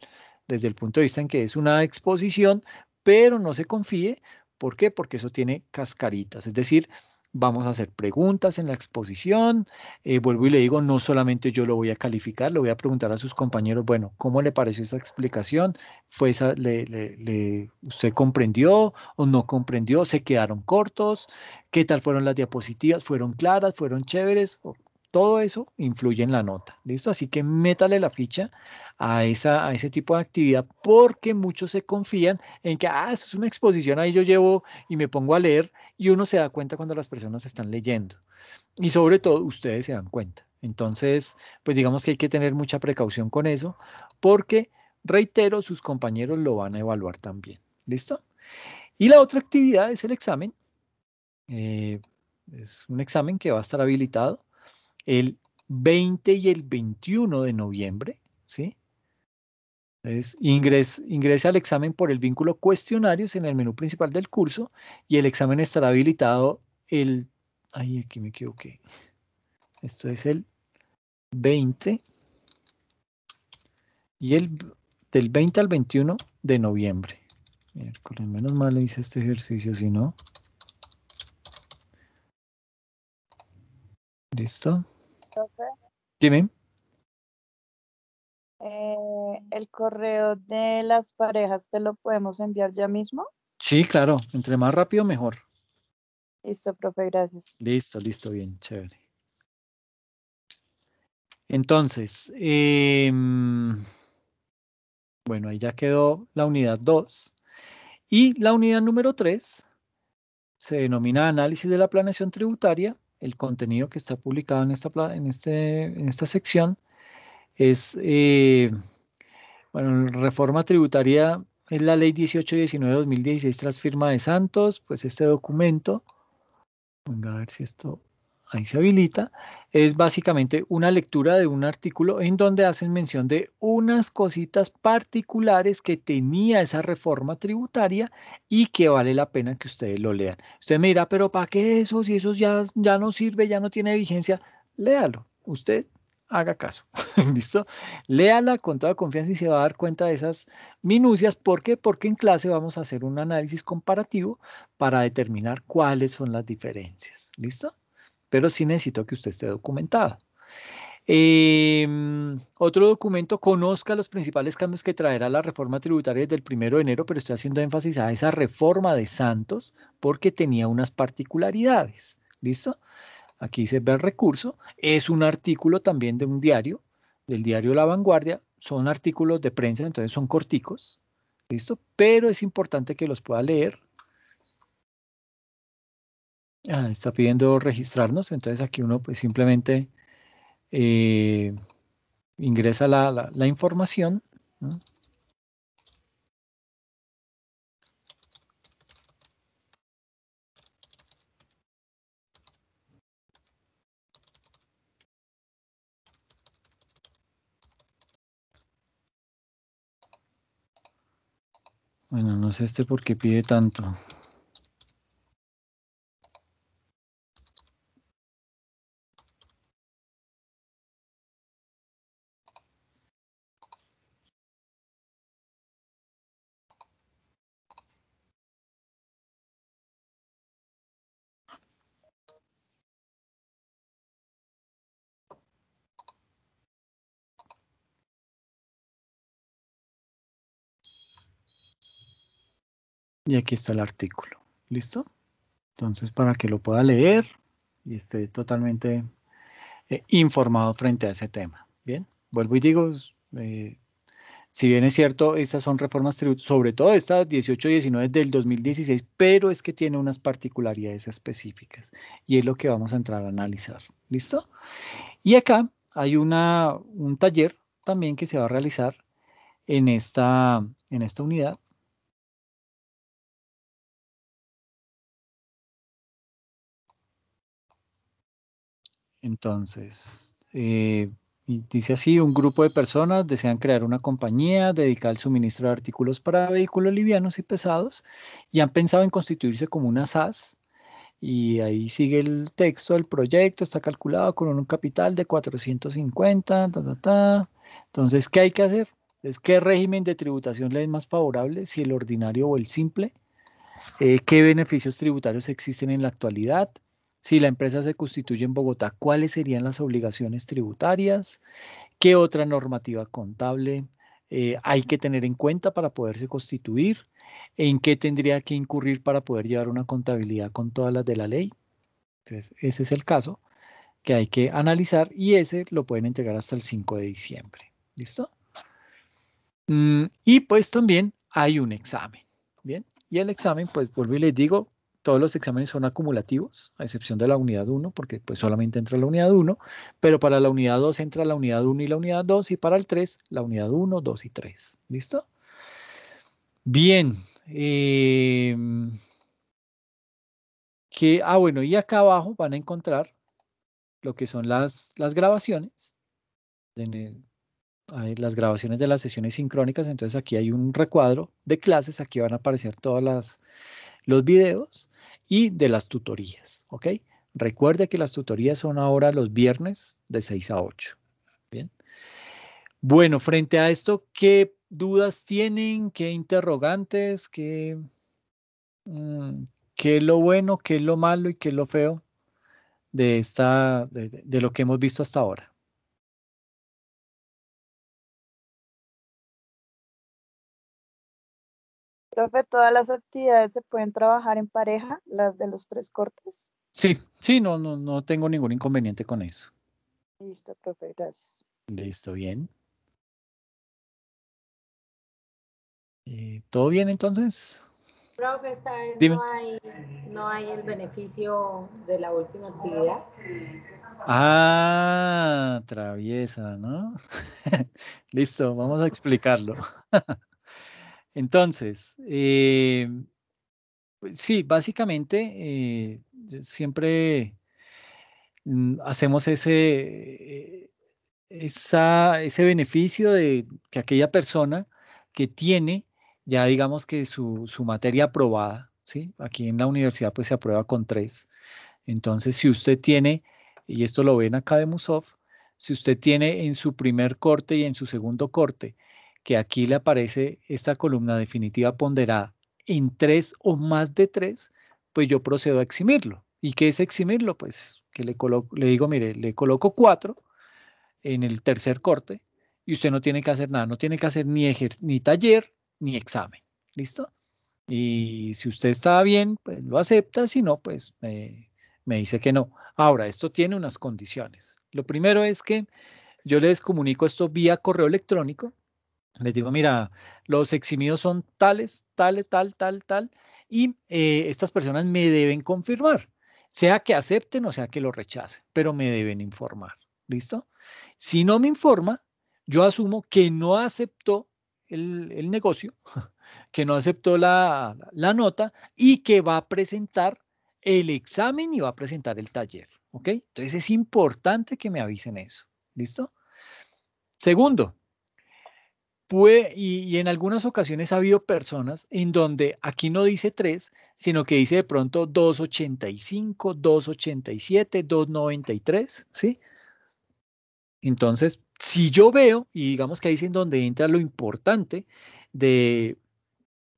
desde el punto de vista en que es una exposición, pero no se confíe. ¿Por qué? Porque eso tiene cascaritas, es decir, vamos a hacer preguntas en la exposición. Eh, vuelvo y le digo, no solamente yo lo voy a calificar, lo voy a preguntar a sus compañeros, bueno, ¿cómo le pareció esa explicación? ¿Fue le, le, ¿Usted comprendió o no comprendió? ¿Se quedaron cortos? ¿Qué tal fueron las diapositivas? ¿Fueron claras? ¿Fueron chéveres? Todo eso influye en la nota, ¿listo? Así que métale la ficha a, esa, a ese tipo de actividad porque muchos se confían en que, ah, eso es una exposición, ahí yo llevo y me pongo a leer y uno se da cuenta cuando las personas están leyendo. Y sobre todo, ustedes se dan cuenta. Entonces, pues digamos que hay que tener mucha precaución con eso porque, reitero, sus compañeros lo van a evaluar también, ¿listo? Y la otra actividad es el examen. Eh, es un examen que va a estar habilitado el 20 y el 21 de noviembre, ¿sí? Entonces, ingrese al examen por el vínculo cuestionarios en el menú principal del curso y el examen estará habilitado el... Ay, aquí me equivoqué. Esto es el 20 y el del 20 al 21 de noviembre. Miércoles, menos mal hice este ejercicio, si no. Listo profe. Eh, el correo de las parejas te lo podemos enviar ya mismo. Sí, claro, entre más rápido mejor. Listo, profe, gracias. Listo, listo, bien, chévere. Entonces, em, bueno, ahí ya quedó la unidad 2. Y la unidad número 3 se denomina análisis de la planeación tributaria el contenido que está publicado en esta, en este, en esta sección es, eh, bueno, reforma tributaria es la ley 1819 2016 tras firma de Santos, pues este documento, venga a ver si esto ahí se habilita, es básicamente una lectura de un artículo en donde hacen mención de unas cositas particulares que tenía esa reforma tributaria y que vale la pena que ustedes lo lean. Usted me dirá, pero ¿para qué eso? Si eso ya, ya no sirve, ya no tiene vigencia, léalo. Usted haga caso, ¿listo? Léala con toda confianza y se va a dar cuenta de esas minucias. ¿Por qué? Porque en clase vamos a hacer un análisis comparativo para determinar cuáles son las diferencias, ¿listo? pero sí necesito que usted esté documentado. Em, otro documento, conozca los principales cambios que traerá la reforma tributaria desde el 1 de enero, pero estoy haciendo énfasis a esa reforma de Santos porque tenía unas particularidades. ¿Listo? Aquí se ve el recurso. Es un artículo también de un diario, del diario La Vanguardia. Son artículos de prensa, entonces son corticos. ¿Listo? Pero es importante que los pueda leer Ah, está pidiendo registrarnos, entonces aquí uno pues simplemente eh, ingresa la, información. Bueno, no sé este por qué pide tanto. Y aquí está el artículo. ¿Listo? Entonces, para que lo pueda leer y esté totalmente eh, informado frente a ese tema. Bien, vuelvo y digo, eh, si bien es cierto, estas son reformas tributarias, sobre todo estas 18 y 19 del 2016, pero es que tiene unas particularidades específicas y es lo que vamos a entrar a analizar. ¿Listo? Y acá hay una, un taller también que se va a realizar en esta, en esta unidad Entonces, eh, dice así, un grupo de personas desean crear una compañía dedicada al suministro de artículos para vehículos livianos y pesados y han pensado en constituirse como una SAS. Y ahí sigue el texto del proyecto, está calculado con un capital de 450, entonces, ¿qué hay que hacer? es qué régimen de tributación le es más favorable, si el ordinario o el simple, eh, qué beneficios tributarios existen en la actualidad, si la empresa se constituye en Bogotá, cuáles serían las obligaciones tributarias, qué otra normativa contable eh, hay que tener en cuenta para poderse constituir, en qué tendría que incurrir para poder llevar una contabilidad con todas las de la ley. Entonces, ese es el caso que hay que analizar y ese lo pueden entregar hasta el 5 de diciembre. ¿Listo? Mm, y pues también hay un examen. Bien, y el examen, pues vuelvo y les digo, todos los exámenes son acumulativos, a excepción de la unidad 1, porque pues solamente entra la unidad 1, pero para la unidad 2 entra la unidad 1 y la unidad 2, y para el 3, la unidad 1, 2 y 3. ¿Listo? Bien. Em, ah, bueno, y acá abajo van a encontrar lo que son las, grabaciones. hay las grabaciones de las sesiones sincrónicas, entonces aquí hay un recuadro de clases, aquí van a aparecer todos los videos y de las tutorías, ¿ok? Recuerde que las tutorías son ahora los viernes de 6 a 8. Bien. Bueno, frente a esto, ¿qué dudas tienen? ¿Qué interrogantes? ¿Qué, mm, qué es lo bueno? ¿Qué es lo malo? ¿Y qué es lo feo de, esta, de lo que hemos visto hasta ahora? Profe, ¿todas las actividades se pueden trabajar en pareja, las de los tres cortes? Sí, sí, no, no, no tengo ningún inconveniente con eso. Listo, profe, gracias. Listo, bien. Eh, ¿Todo bien entonces? Profe, esta vez no hay, no hay el beneficio de la última actividad. Ah, traviesa, ¿no? Listo, vamos a explicarlo. Entonces, eh, pues sí, básicamente eh, siempre mm, hacemos ese, e-, ese beneficio de que aquella persona que tiene ya digamos que su, su materia aprobada, ¿sí? Aquí en la universidad pues se aprueba con tres. Entonces, si usted tiene, y esto lo ven acá de Musov, si usted tiene en su primer corte y en su segundo corte que aquí le aparece esta columna definitiva ponderada en tres o más de tres, pues yo procedo a eximirlo. ¿Y qué es eximirlo? Pues que le, le digo, mire, le coloco cuatro en el tercer corte y usted no tiene que hacer nada, no tiene que hacer ni, ni taller ni examen. ¿Listo? Y si usted está bien, pues lo acepta, si no, pues me dice que no. Ahora, esto tiene unas condiciones. Lo primero es que yo les comunico esto vía correo electrónico les digo, mira, los eximidos son tales, tales, tal, tal, tal, y eh, estas personas me deben confirmar, sea que acepten o sea que lo rechacen, pero me deben informar, ¿listo? Si no me informa, yo asumo que no aceptó el, negocio, que no aceptó la, la nota y que va a presentar el examen y va a presentar el taller, ¿ok? Entonces es importante que me avisen eso, ¿listo? Segundo, y, en algunas ocasiones ha habido personas en donde aquí no dice 3, sino que dice de pronto 285, 287, 293, ¿sí? Entonces, si yo veo, y digamos que ahí es en donde entra lo importante de,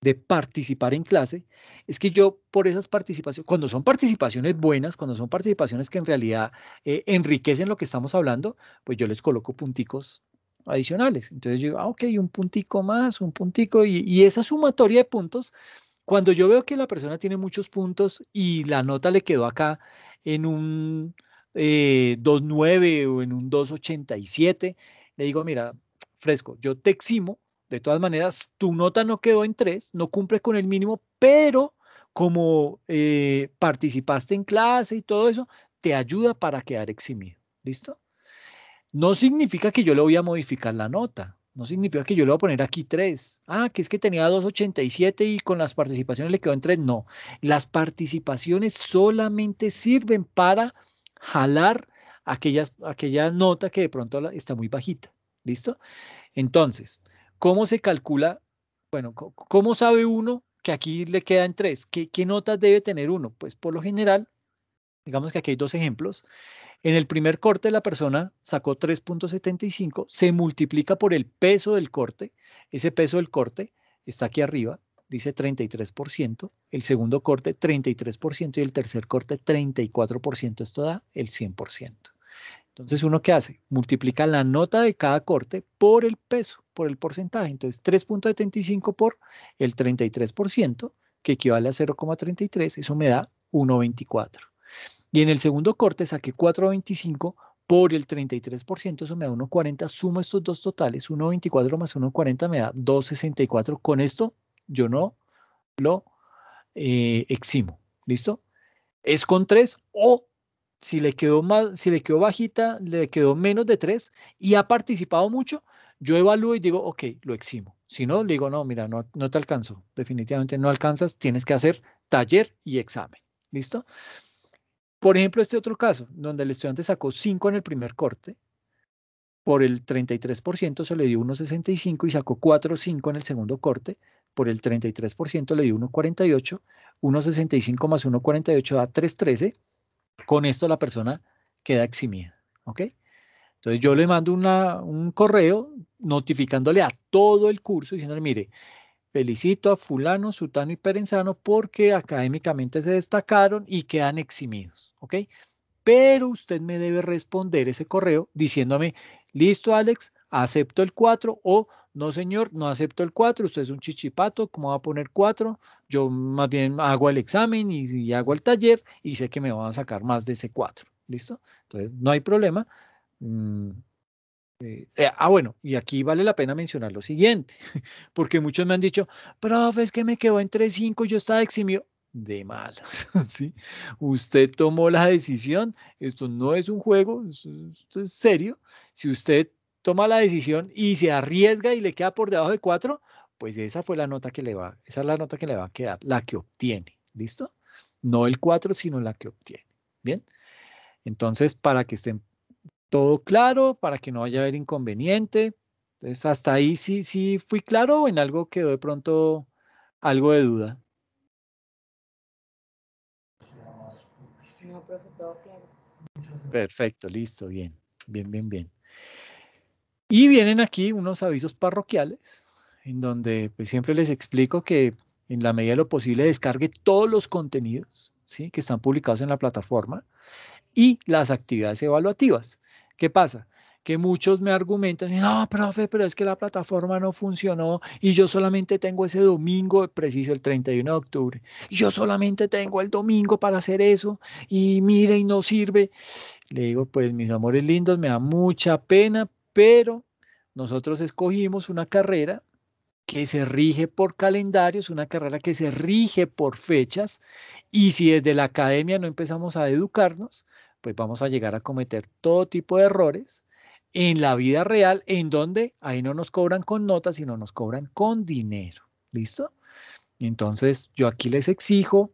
de participar en clase, es que yo por esas participaciones, cuando son participaciones buenas, cuando son participaciones que en realidad eh, enriquecen lo que estamos hablando, pues yo les coloco punticos adicionales. Entonces yo digo, ah, ok, un puntico más, un puntico, y, esa sumatoria de puntos, cuando yo veo que la persona tiene muchos puntos y la nota le quedó acá en un 2.9 eh, o en un 2.87, le digo, mira, fresco, yo te eximo, de todas maneras, tu nota no quedó en 3, no cumples con el mínimo, pero como eh, participaste en clase y todo eso, te ayuda para quedar eximido. ¿Listo? No significa que yo le voy a modificar la nota. No significa que yo le voy a poner aquí 3. Ah, que es que tenía 2.87 y con las participaciones le quedó en 3. No, las participaciones solamente sirven para jalar aquellas, aquella nota que de pronto está muy bajita. ¿Listo? Entonces, ¿cómo se calcula? Bueno, ¿cómo sabe uno que aquí le en tres? ¿Qué, ¿Qué, notas debe tener uno? Pues por lo general, digamos que aquí hay dos ejemplos. En el primer corte la persona sacó 3.75, se multiplica por el peso del corte, ese peso del corte está aquí arriba, dice 33%, el segundo corte 33% y el tercer corte 34%, esto da el 100%. Entonces, ¿uno qué hace? Multiplica la nota de cada corte por el peso, por el porcentaje. Entonces, 3.75 por el 33%, que equivale a 0,33, eso me da 1,24. Y en el segundo corte saqué 4.25 por el 33%, eso me da 1.40, sumo estos dos totales, 1.24 más 1.40 me da 2.64. Con esto yo no lo eh, eximo, ¿listo? Es con 3 o si le quedó más, si le quedó bajita, le quedó menos de 3 y ha participado mucho, yo evalúo y digo, ok, lo eximo. Si no, le digo, no, mira, no, no te alcanzo, definitivamente no alcanzas, tienes que hacer taller y examen, ¿listo? Por ejemplo, este otro caso, donde el estudiante sacó 5 en el primer corte, por el 33% se le dio 1,65 y sacó 4,5 en el segundo corte, por el 33% le dio 1,48, 1,65 más 1,48 da 3,13, con esto la persona queda eximida, Entonces yo le mando una, un correo notificándole a todo el curso diciéndole, mire, felicito a fulano, sutano y perenzano porque académicamente se destacaron y quedan eximidos, ¿ok? Pero usted me debe responder ese correo diciéndome, listo Alex, acepto el 4 o no señor, no acepto el 4, usted es un chichipato, ¿cómo va a poner 4? Yo más bien hago el examen y, hago el taller y sé que me van a sacar más de ese 4, ¿listo? Entonces, no hay problema. Mm, eh, eh, ah, bueno, y aquí vale la pena mencionar lo siguiente, porque muchos me han dicho, profe, es que me quedó entre 5 yo estaba eximio de malos ¿sí? Usted tomó la decisión, esto no es un juego, es serio. Si usted toma la decisión y se arriesga y le queda por debajo de 4, pues esa fue la nota que le va, esa es la nota que le va a quedar, la que obtiene, ¿listo? No el 4, sino la que obtiene, ¿bien? Entonces, para que estén todo claro para que no vaya a haber inconveniente. Entonces, hasta ahí sí, sí fui claro o en algo quedó de pronto algo de duda. Perfecto, listo, bien, bien, bien, bien. Y vienen aquí unos avisos parroquiales, en donde pues, siempre les explico que en la medida de lo posible descargue todos los contenidos ¿sí? que están publicados en la plataforma y las actividades evaluativas. ¿Qué pasa? Que muchos me argumentan, no, profe, pero es que la plataforma no funcionó y yo solamente tengo ese domingo preciso, el 31 de octubre. Y yo solamente tengo el domingo para hacer eso y mire y no sirve. Le digo, pues mis amores lindos, me da mucha pena, pero nosotros escogimos una carrera que se rige por calendarios, una carrera que se rige por fechas, y si desde la academia no empezamos a educarnos, pues vamos a llegar a cometer todo tipo de errores en la vida real, en donde ahí no nos cobran con notas, sino nos cobran con dinero. ¿Listo? Entonces, yo aquí les exijo,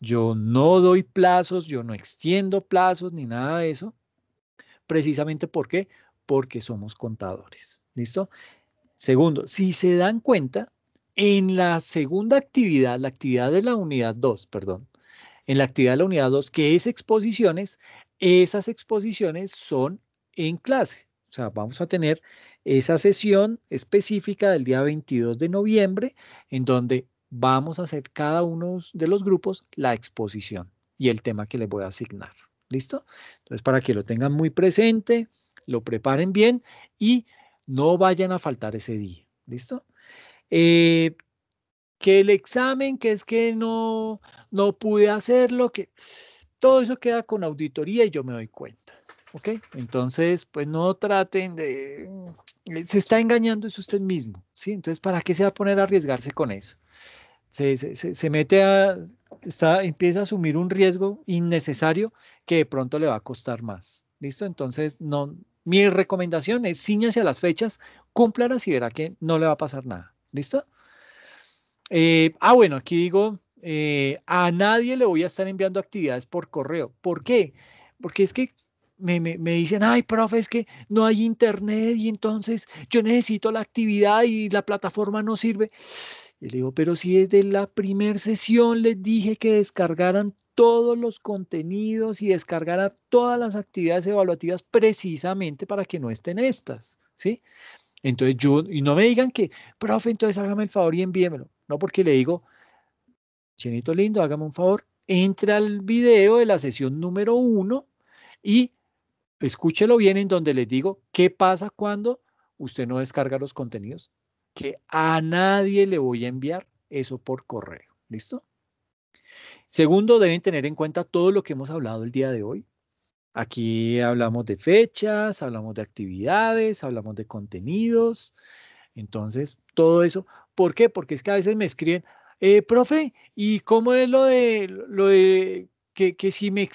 yo no doy plazos, yo no extiendo plazos ni nada de eso. Precisamente ¿por qué? porque somos contadores. ¿Listo? Segundo, si se dan cuenta, en la segunda actividad, la actividad de la unidad 2, perdón, en la actividad de la unidad 2, que es exposiciones, esas exposiciones son en clase. O sea, vamos a tener esa sesión específica del día 22 de noviembre, en donde vamos a hacer cada uno de los grupos la exposición y el tema que les voy a asignar. ¿Listo? Entonces, para que lo tengan muy presente, lo preparen bien y no vayan a faltar ese día. ¿Listo? Eh, que el examen, que es que no, no pude hacerlo, que todo eso queda con auditoría y yo me doy cuenta. ¿Ok? Entonces, pues no traten de... Eh, se está engañando es usted mismo, ¿sí? Entonces, ¿para qué se va a poner a arriesgarse con eso? Se, mete a... Está, empieza a asumir un riesgo innecesario que de pronto le va a costar más. ¿Listo? Entonces, no, mi recomendación es ciñase a las fechas, cúmplalas y verá que no le va a pasar nada. ¿Listo? Eh, ah, bueno, aquí digo, eh, a nadie le voy a estar enviando actividades por correo. ¿Por qué? Porque es que me, dicen, ay, profe, es que no hay internet y entonces yo necesito la actividad y la plataforma no sirve. Y le digo, pero si desde la primer sesión les dije que descargaran todos los contenidos y descargaran todas las actividades evaluativas precisamente para que no estén estas, ¿sí? Entonces yo, y no me digan que, profe, entonces hágame el favor y envíemelo. No porque le digo, Chinito lindo, hágame un favor, entra al video de la sesión número uno y escúchelo bien en donde les digo qué pasa cuando usted no descarga los contenidos, que a nadie le voy a enviar eso por correo. ¿Listo? Segundo, deben tener en cuenta todo lo que hemos hablado el día de hoy. Aquí hablamos de fechas, hablamos de actividades, hablamos de contenidos. Entonces, todo eso, ¿Por qué? Porque es que a veces me escriben, eh, profe, ¿y cómo es lo de, lo de que, que si me,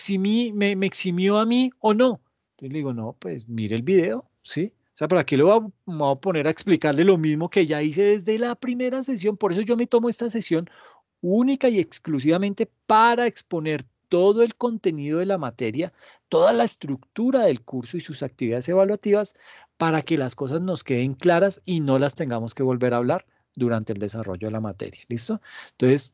me, eximió a mí o no? Entonces le digo, no, pues mire el video, ¿sí? O sea, ¿para qué lo voy a poner a explicarle lo mismo que ya hice desde la primera sesión? Por eso yo me tomo esta sesión única y exclusivamente para exponer todo el contenido de la materia, toda la estructura del curso y sus actividades evaluativas para que las cosas nos queden claras y no las tengamos que volver a hablar durante el desarrollo de la materia. ¿Listo? Entonces,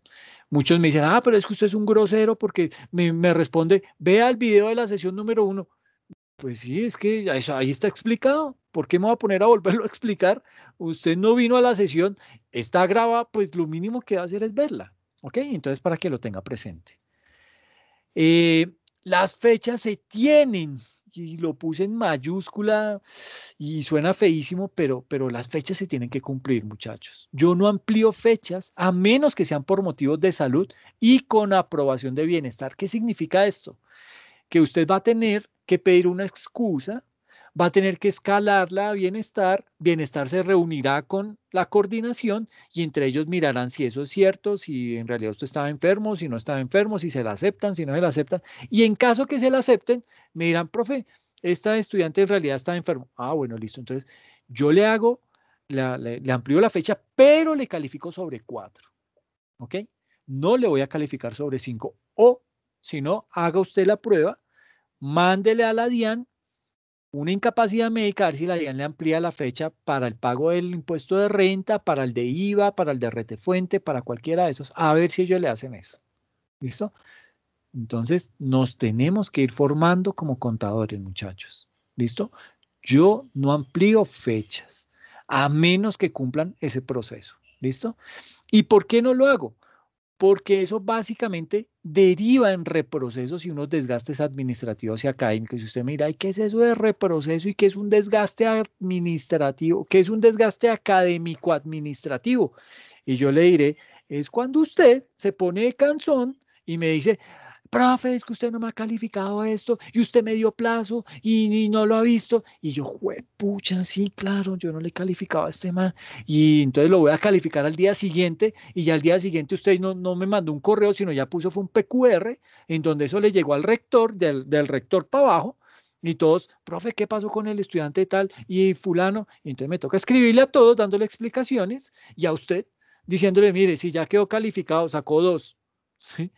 muchos me dicen, ah, pero es que usted es un grosero porque me, responde, vea el video de la sesión número uno. Pues sí, es que ahí está explicado. ¿Por qué me voy a poner a volverlo a explicar? Usted no vino a la sesión, está grabada, pues lo mínimo que va a hacer es verla. ¿Ok? Entonces, para que lo tenga presente. Eh, las fechas se tienen y lo puse en mayúscula y suena feísimo, pero, pero las fechas se tienen que cumplir, muchachos. Yo no amplío fechas a menos que sean por motivos de salud y con aprobación de bienestar. ¿Qué significa esto? Que usted va a tener que pedir una excusa va a tener que escalarla a bienestar, bienestar se reunirá con la coordinación y entre ellos mirarán si eso es cierto, si en realidad usted estaba enfermo, si no estaba enfermo, si se la aceptan, si no se la aceptan. Y en caso que se la acepten, me dirán, profe, esta estudiante en realidad está enfermo. Ah, bueno, listo. Entonces, yo le hago, le, le la fecha, pero le califico sobre 4. ¿Ok? No le voy a calificar sobre 5. O, si no, haga usted la prueba, mándele a la DIAN una incapacidad médica, a ver si la DIAN le amplía la fecha para el pago del impuesto de renta, para el de IVA, para el de retefuente, para cualquiera de esos, a ver si ellos le hacen eso. ¿Listo? Entonces, nos tenemos que ir formando como contadores, muchachos. ¿Listo? Yo no amplío fechas, a menos que cumplan ese proceso. ¿Listo? ¿Y por qué no lo hago? porque eso básicamente deriva en reprocesos y unos desgastes administrativos y académicos. Y usted mira, ¿y qué es eso de reproceso y qué es un desgaste administrativo? ¿Qué es un desgaste académico-administrativo? Y yo le diré, es cuando usted se pone de canzón y me dice, profe, es que usted no me ha calificado esto y usted me dio plazo y, no lo ha visto. Y yo, pucha, sí, claro, yo no le he calificado a este man. Y entonces lo voy a calificar al día siguiente y ya al día siguiente usted no, no me mandó un correo, sino ya puso fue un PQR en donde eso le llegó al rector, del, del rector para abajo. Y todos, profe, ¿qué pasó con el estudiante tal y fulano? entonces me toca escribirle a todos dándole explicaciones y a usted diciéndole, mire, si ya quedó calificado, sacó dos. ¿sí?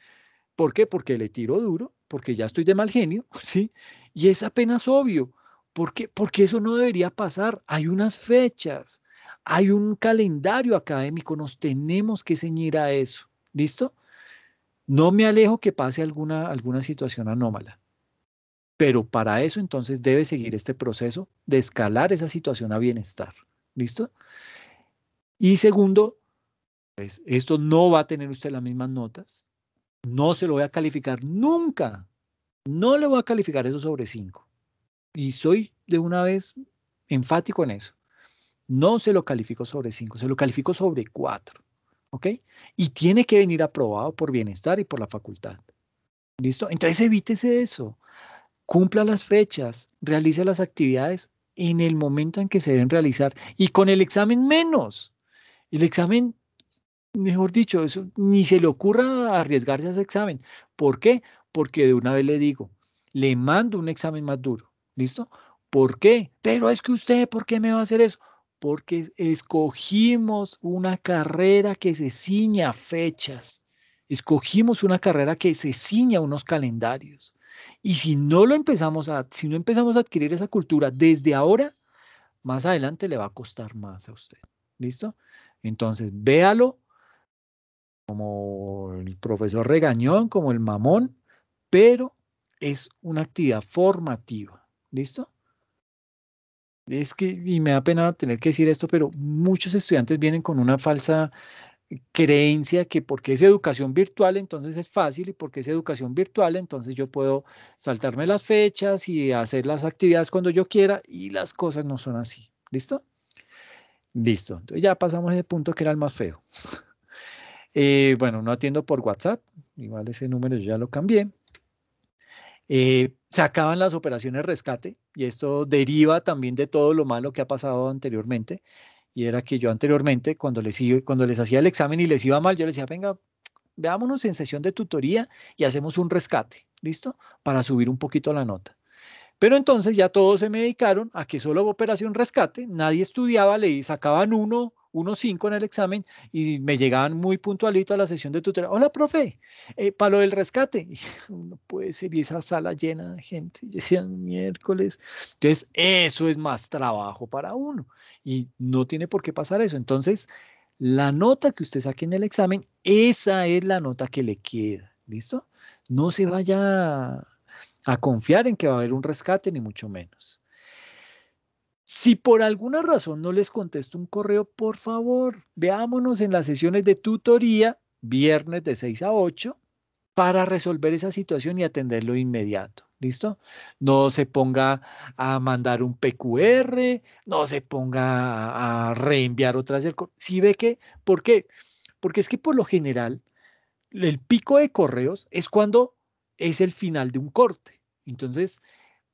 ¿Por qué? Porque le tiro duro, porque ya estoy de mal genio, ¿sí? Y es apenas obvio. ¿Por qué? Porque eso no debería pasar. Hay unas fechas, hay un calendario académico, nos tenemos que ceñir a eso. ¿Listo? No me alejo que pase alguna, alguna situación anómala. Pero para eso entonces debe seguir este proceso de escalar esa situación a bienestar. ¿Listo? Y segundo, pues, esto no va a tener usted las mismas notas, no se lo voy a calificar nunca. No le voy a calificar eso sobre 5. Y soy de una vez enfático en eso. No se lo califico sobre 5, se lo califico sobre 4. ¿Ok? Y tiene que venir aprobado por bienestar y por la facultad. ¿Listo? Entonces evítese eso. Cumpla las fechas, realice las actividades en el momento en que se deben realizar y con el examen menos. El examen mejor dicho, eso, ni se le ocurra arriesgarse a ese examen. ¿Por qué? Porque de una vez le digo, le mando un examen más duro. ¿Listo? ¿Por qué? Pero es que usted, ¿por qué me va a hacer eso? Porque escogimos una carrera que se ciña fechas. Escogimos una carrera que se ciña unos calendarios. Y si no lo empezamos a, si no empezamos a adquirir esa cultura desde ahora, más adelante le va a costar más a usted. ¿Listo? Entonces, véalo como el profesor regañón, como el mamón, pero es una actividad formativa. ¿Listo? Es que, y me da pena tener que decir esto, pero muchos estudiantes vienen con una falsa creencia que porque es educación virtual, entonces es fácil, y porque es educación virtual, entonces yo puedo saltarme las fechas y hacer las actividades cuando yo quiera, y las cosas no son así. ¿Listo? Listo. Entonces ya pasamos a ese punto que era el más feo. Eh, bueno, no atiendo por WhatsApp, igual ese número ya lo cambié. Eh, se acaban las operaciones rescate y esto deriva también de todo lo malo que ha pasado anteriormente. Y era que yo anteriormente, cuando les, cuando les hacía el examen y les iba mal, yo les decía, venga, veámonos en sesión de tutoría y hacemos un rescate, ¿listo? Para subir un poquito la nota. Pero entonces ya todos se me dedicaron a que solo operación rescate, nadie estudiaba, le sacaban uno 1.5 en el examen y me llegaban muy puntualito a la sesión de tutoría. Hola, profe, eh, para lo del rescate. Y, no puede ser, esa sala llena de gente. Y miércoles. Entonces, eso es más trabajo para uno y no tiene por qué pasar eso. Entonces, la nota que usted saque en el examen, esa es la nota que le queda. ¿Listo? No se vaya a confiar en que va a haber un rescate, ni mucho menos. Si por alguna razón no les contesto un correo, por favor, veámonos en las sesiones de tutoría, viernes de 6 a 8, para resolver esa situación y atenderlo inmediato. ¿Listo? No se ponga a mandar un PQR, no se ponga a reenviar otras. Si ve que, ¿por qué? Porque es que por lo general, el pico de correos es cuando es el final de un corte. Entonces,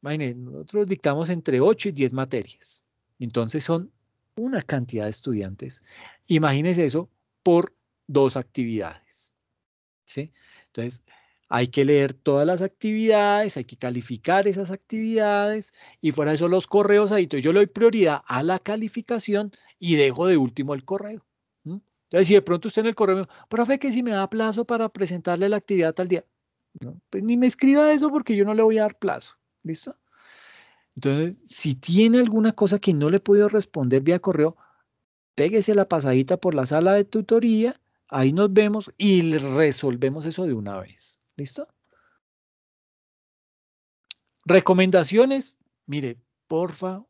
Imagínense, nosotros dictamos entre 8 y 10 materias. Entonces son una cantidad de estudiantes. Imagínense eso por dos actividades. Entonces, hay que leer todas las actividades, hay que calificar esas actividades y fuera de eso los correos ahí. Entonces, yo le doy prioridad a la calificación y dejo de último el correo. Entonces, si de pronto usted en el correo me dice, profe, que si me da plazo para presentarle la actividad tal día, pues ni me escriba eso porque yo no le voy a dar plazo. ¿Listo? Entonces, si tiene alguna cosa que no le he podido responder vía correo, péguese la pasadita por la sala de tutoría, ahí nos vemos y resolvemos eso de una vez. ¿Listo? Recomendaciones, mire, porfa,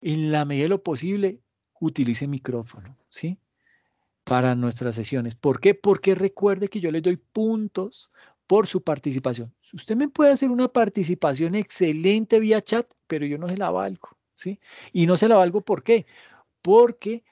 en la medida de lo posible, utilice micrófono, ¿sí? Para nuestras sesiones. ¿Por qué? Porque recuerde que yo les doy puntos por su participación. Usted me puede hacer una participación excelente vía chat, pero yo no se la valgo, ¿sí? Y no se la valgo ¿por qué? Porque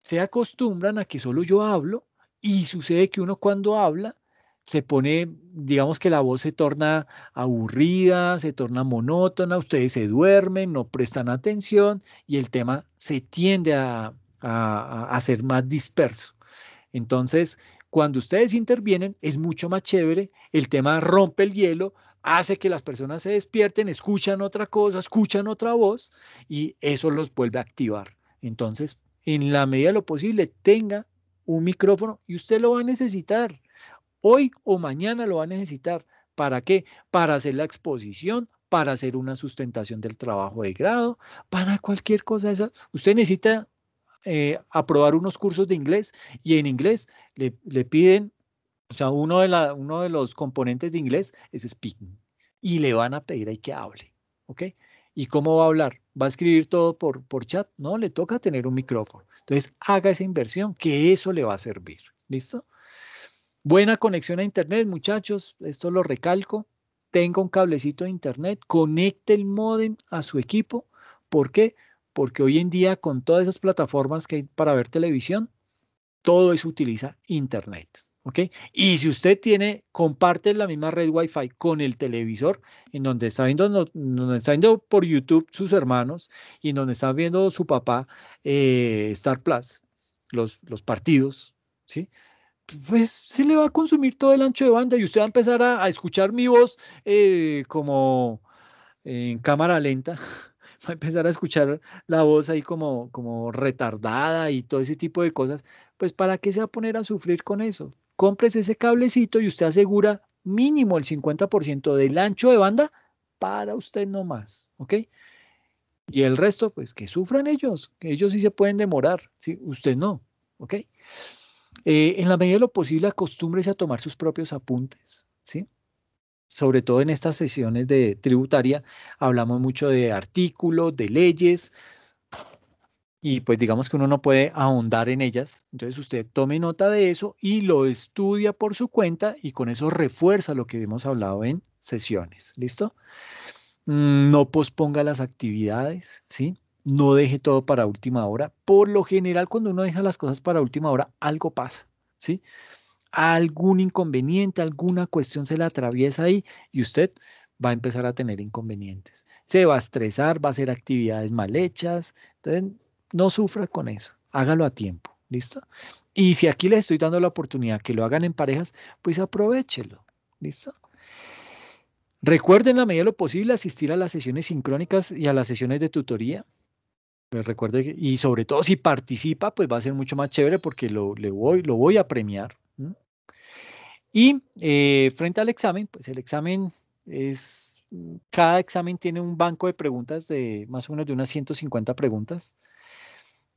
se acostumbran a que solo yo hablo y sucede que uno cuando habla se pone, digamos que la voz se torna aburrida, se torna monótona, ustedes se duermen, no prestan atención y el tema se tiende a, a ser más disperso. Entonces, cuando ustedes intervienen es mucho más chévere, el tema rompe el hielo, hace que las personas se despierten, escuchan otra cosa, escuchan otra voz y eso los vuelve a activar. Entonces, en la medida de lo posible, tenga un micrófono y usted lo va a necesitar. Hoy o mañana lo va a necesitar. ¿Para qué? Para hacer la exposición, para hacer una sustentación del trabajo de grado, para cualquier cosa de esa. Usted necesita eh, aprobar unos cursos de inglés y en inglés le, piden, o sea, uno de, la, uno de los componentes de inglés es speaking y le van a pedir ahí que hable, ¿ok? ¿Y cómo va a hablar? ¿Va a escribir todo por, por chat? No, le toca tener un micrófono. Entonces, haga esa inversión, que eso le va a servir. ¿Listo? Buena conexión a Internet, muchachos. Esto lo recalco. Tenga un cablecito de Internet, conecte el modem a su equipo. ¿Por qué? porque hoy en día con todas esas plataformas que hay para ver televisión, todo eso utiliza Internet. Y si usted tiene, comparte la misma red Wi-Fi con el televisor, en donde está viendo, está por YouTube sus hermanos y en donde está viendo su papá eh, Star Plus, los, los partidos, ¿sí? pues se le va a consumir todo el ancho de banda y usted va a empezar a, escuchar mi voz eh, como en cámara lenta, a empezar a escuchar la voz ahí como, como retardada y todo ese tipo de cosas, pues ¿para qué se va a poner a sufrir con eso? Compres ese cablecito y usted asegura mínimo el 50% del ancho de banda para usted nomás, ¿ok? Y el resto, pues que sufran ellos, que ellos sí se pueden demorar, ¿sí? usted no, ¿ok? Eh, en la medida de lo posible, acostúmbrese a tomar sus propios apuntes, ¿sí? sobre todo en estas sesiones de tributaria, hablamos mucho de artículos, de leyes, y pues digamos que uno no puede ahondar en ellas. Entonces usted tome nota de eso y lo estudia por su cuenta y con eso refuerza lo que hemos hablado en sesiones. ¿Listo? Mm, no posponga las actividades, ¿sí? No deje todo para última hora. Por lo general, cuando uno deja las cosas para última hora, algo pasa, ¿sí? sí algún inconveniente, alguna cuestión se le atraviesa ahí y usted va a empezar a tener inconvenientes. Se va a estresar, va a hacer actividades mal hechas. Entonces, no sufra con eso, hágalo a tiempo, ¿listo? Y si aquí les estoy dando la oportunidad que lo hagan en parejas, pues aprovechelo, ¿listo? Recuerden, la medida de lo posible, asistir a las sesiones sincrónicas y a las sesiones de tutoría. y sobre todo si participa, pues va a ser mucho más chévere porque le voy, lo voy a premiar. Y eh, frente al examen, pues el examen es, cada examen tiene un banco de preguntas de más o menos de unas 150 preguntas.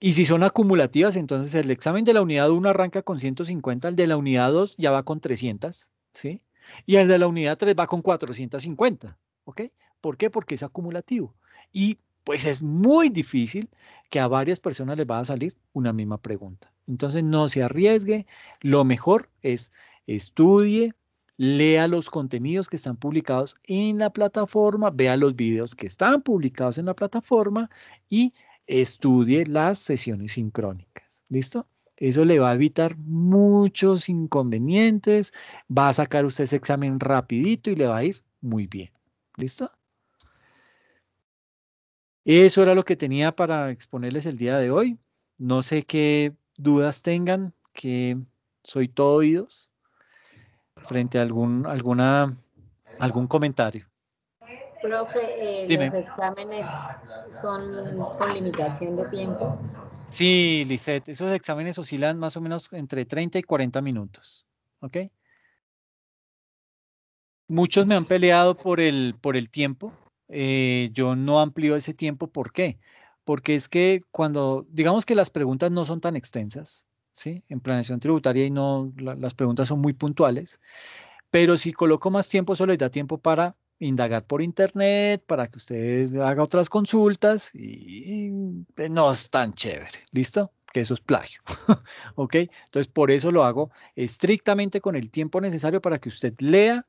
Y si son acumulativas, entonces el examen de la unidad 1 arranca con 150, el de la unidad 2 ya va con 300, ¿sí? Y el de la unidad 3 va con 450, ¿ok? ¿Por qué? Porque es acumulativo. Y pues es muy difícil que a varias personas les vaya a salir una misma pregunta. Entonces no se arriesgue, lo mejor es estudie, lea los contenidos que están publicados en la plataforma, vea los videos que están publicados en la plataforma y estudie las sesiones sincrónicas. ¿Listo? Eso le va a evitar muchos inconvenientes, va a sacar usted ese examen rapidito y le va a ir muy bien. ¿Listo? Eso era lo que tenía para exponerles el día de hoy. No sé qué dudas tengan, que soy todo oídos frente a algún, alguna, algún comentario. Profe, eh, los exámenes son con limitación de tiempo. Sí, Lisette, esos exámenes oscilan más o menos entre 30 y 40 minutos. ¿Ok? Muchos me han peleado por el, por el tiempo. Eh, yo no amplío ese tiempo. ¿Por qué? Porque es que cuando, digamos que las preguntas no son tan extensas, en planeación tributaria y no las preguntas son muy puntuales. Pero si coloco más tiempo, eso les da tiempo para indagar por internet, para que ustedes haga otras consultas y, no es tan chévere. ¿Listo? que eso es plagio. ¿Ok? Entonces, por eso lo hago estrictamente con el tiempo necesario para que usted lea,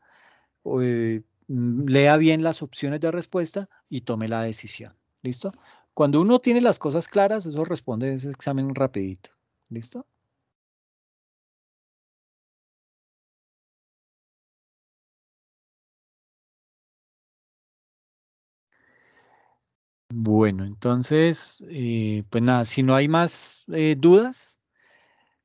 eh, mm, lea bien las opciones de respuesta y tome la decisión. ¿Listo? Cuando uno tiene las cosas claras, eso responde ese examen rapidito. ¿Listo? Bueno, entonces, eh, pues nada, si no hay más eh, dudas,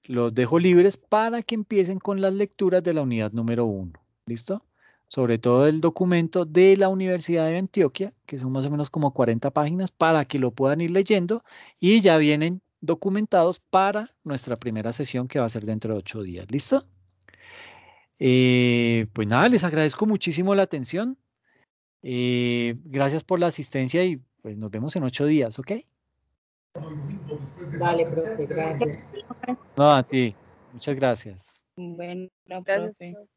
los dejo libres para que empiecen con las lecturas de la unidad número uno. ¿Listo? Sobre todo el documento de la Universidad de Antioquia, que son más o menos como 40 páginas, para que lo puedan ir leyendo y ya vienen documentados para nuestra primera sesión que va a ser dentro de ocho días. ¿Listo? Eh, pues nada, les agradezco muchísimo la atención. Eh, gracias por la asistencia y pues nos vemos en ocho días, ¿ok? Dale, profe, gracias. No, a ti. Muchas gracias. Bueno, gracias.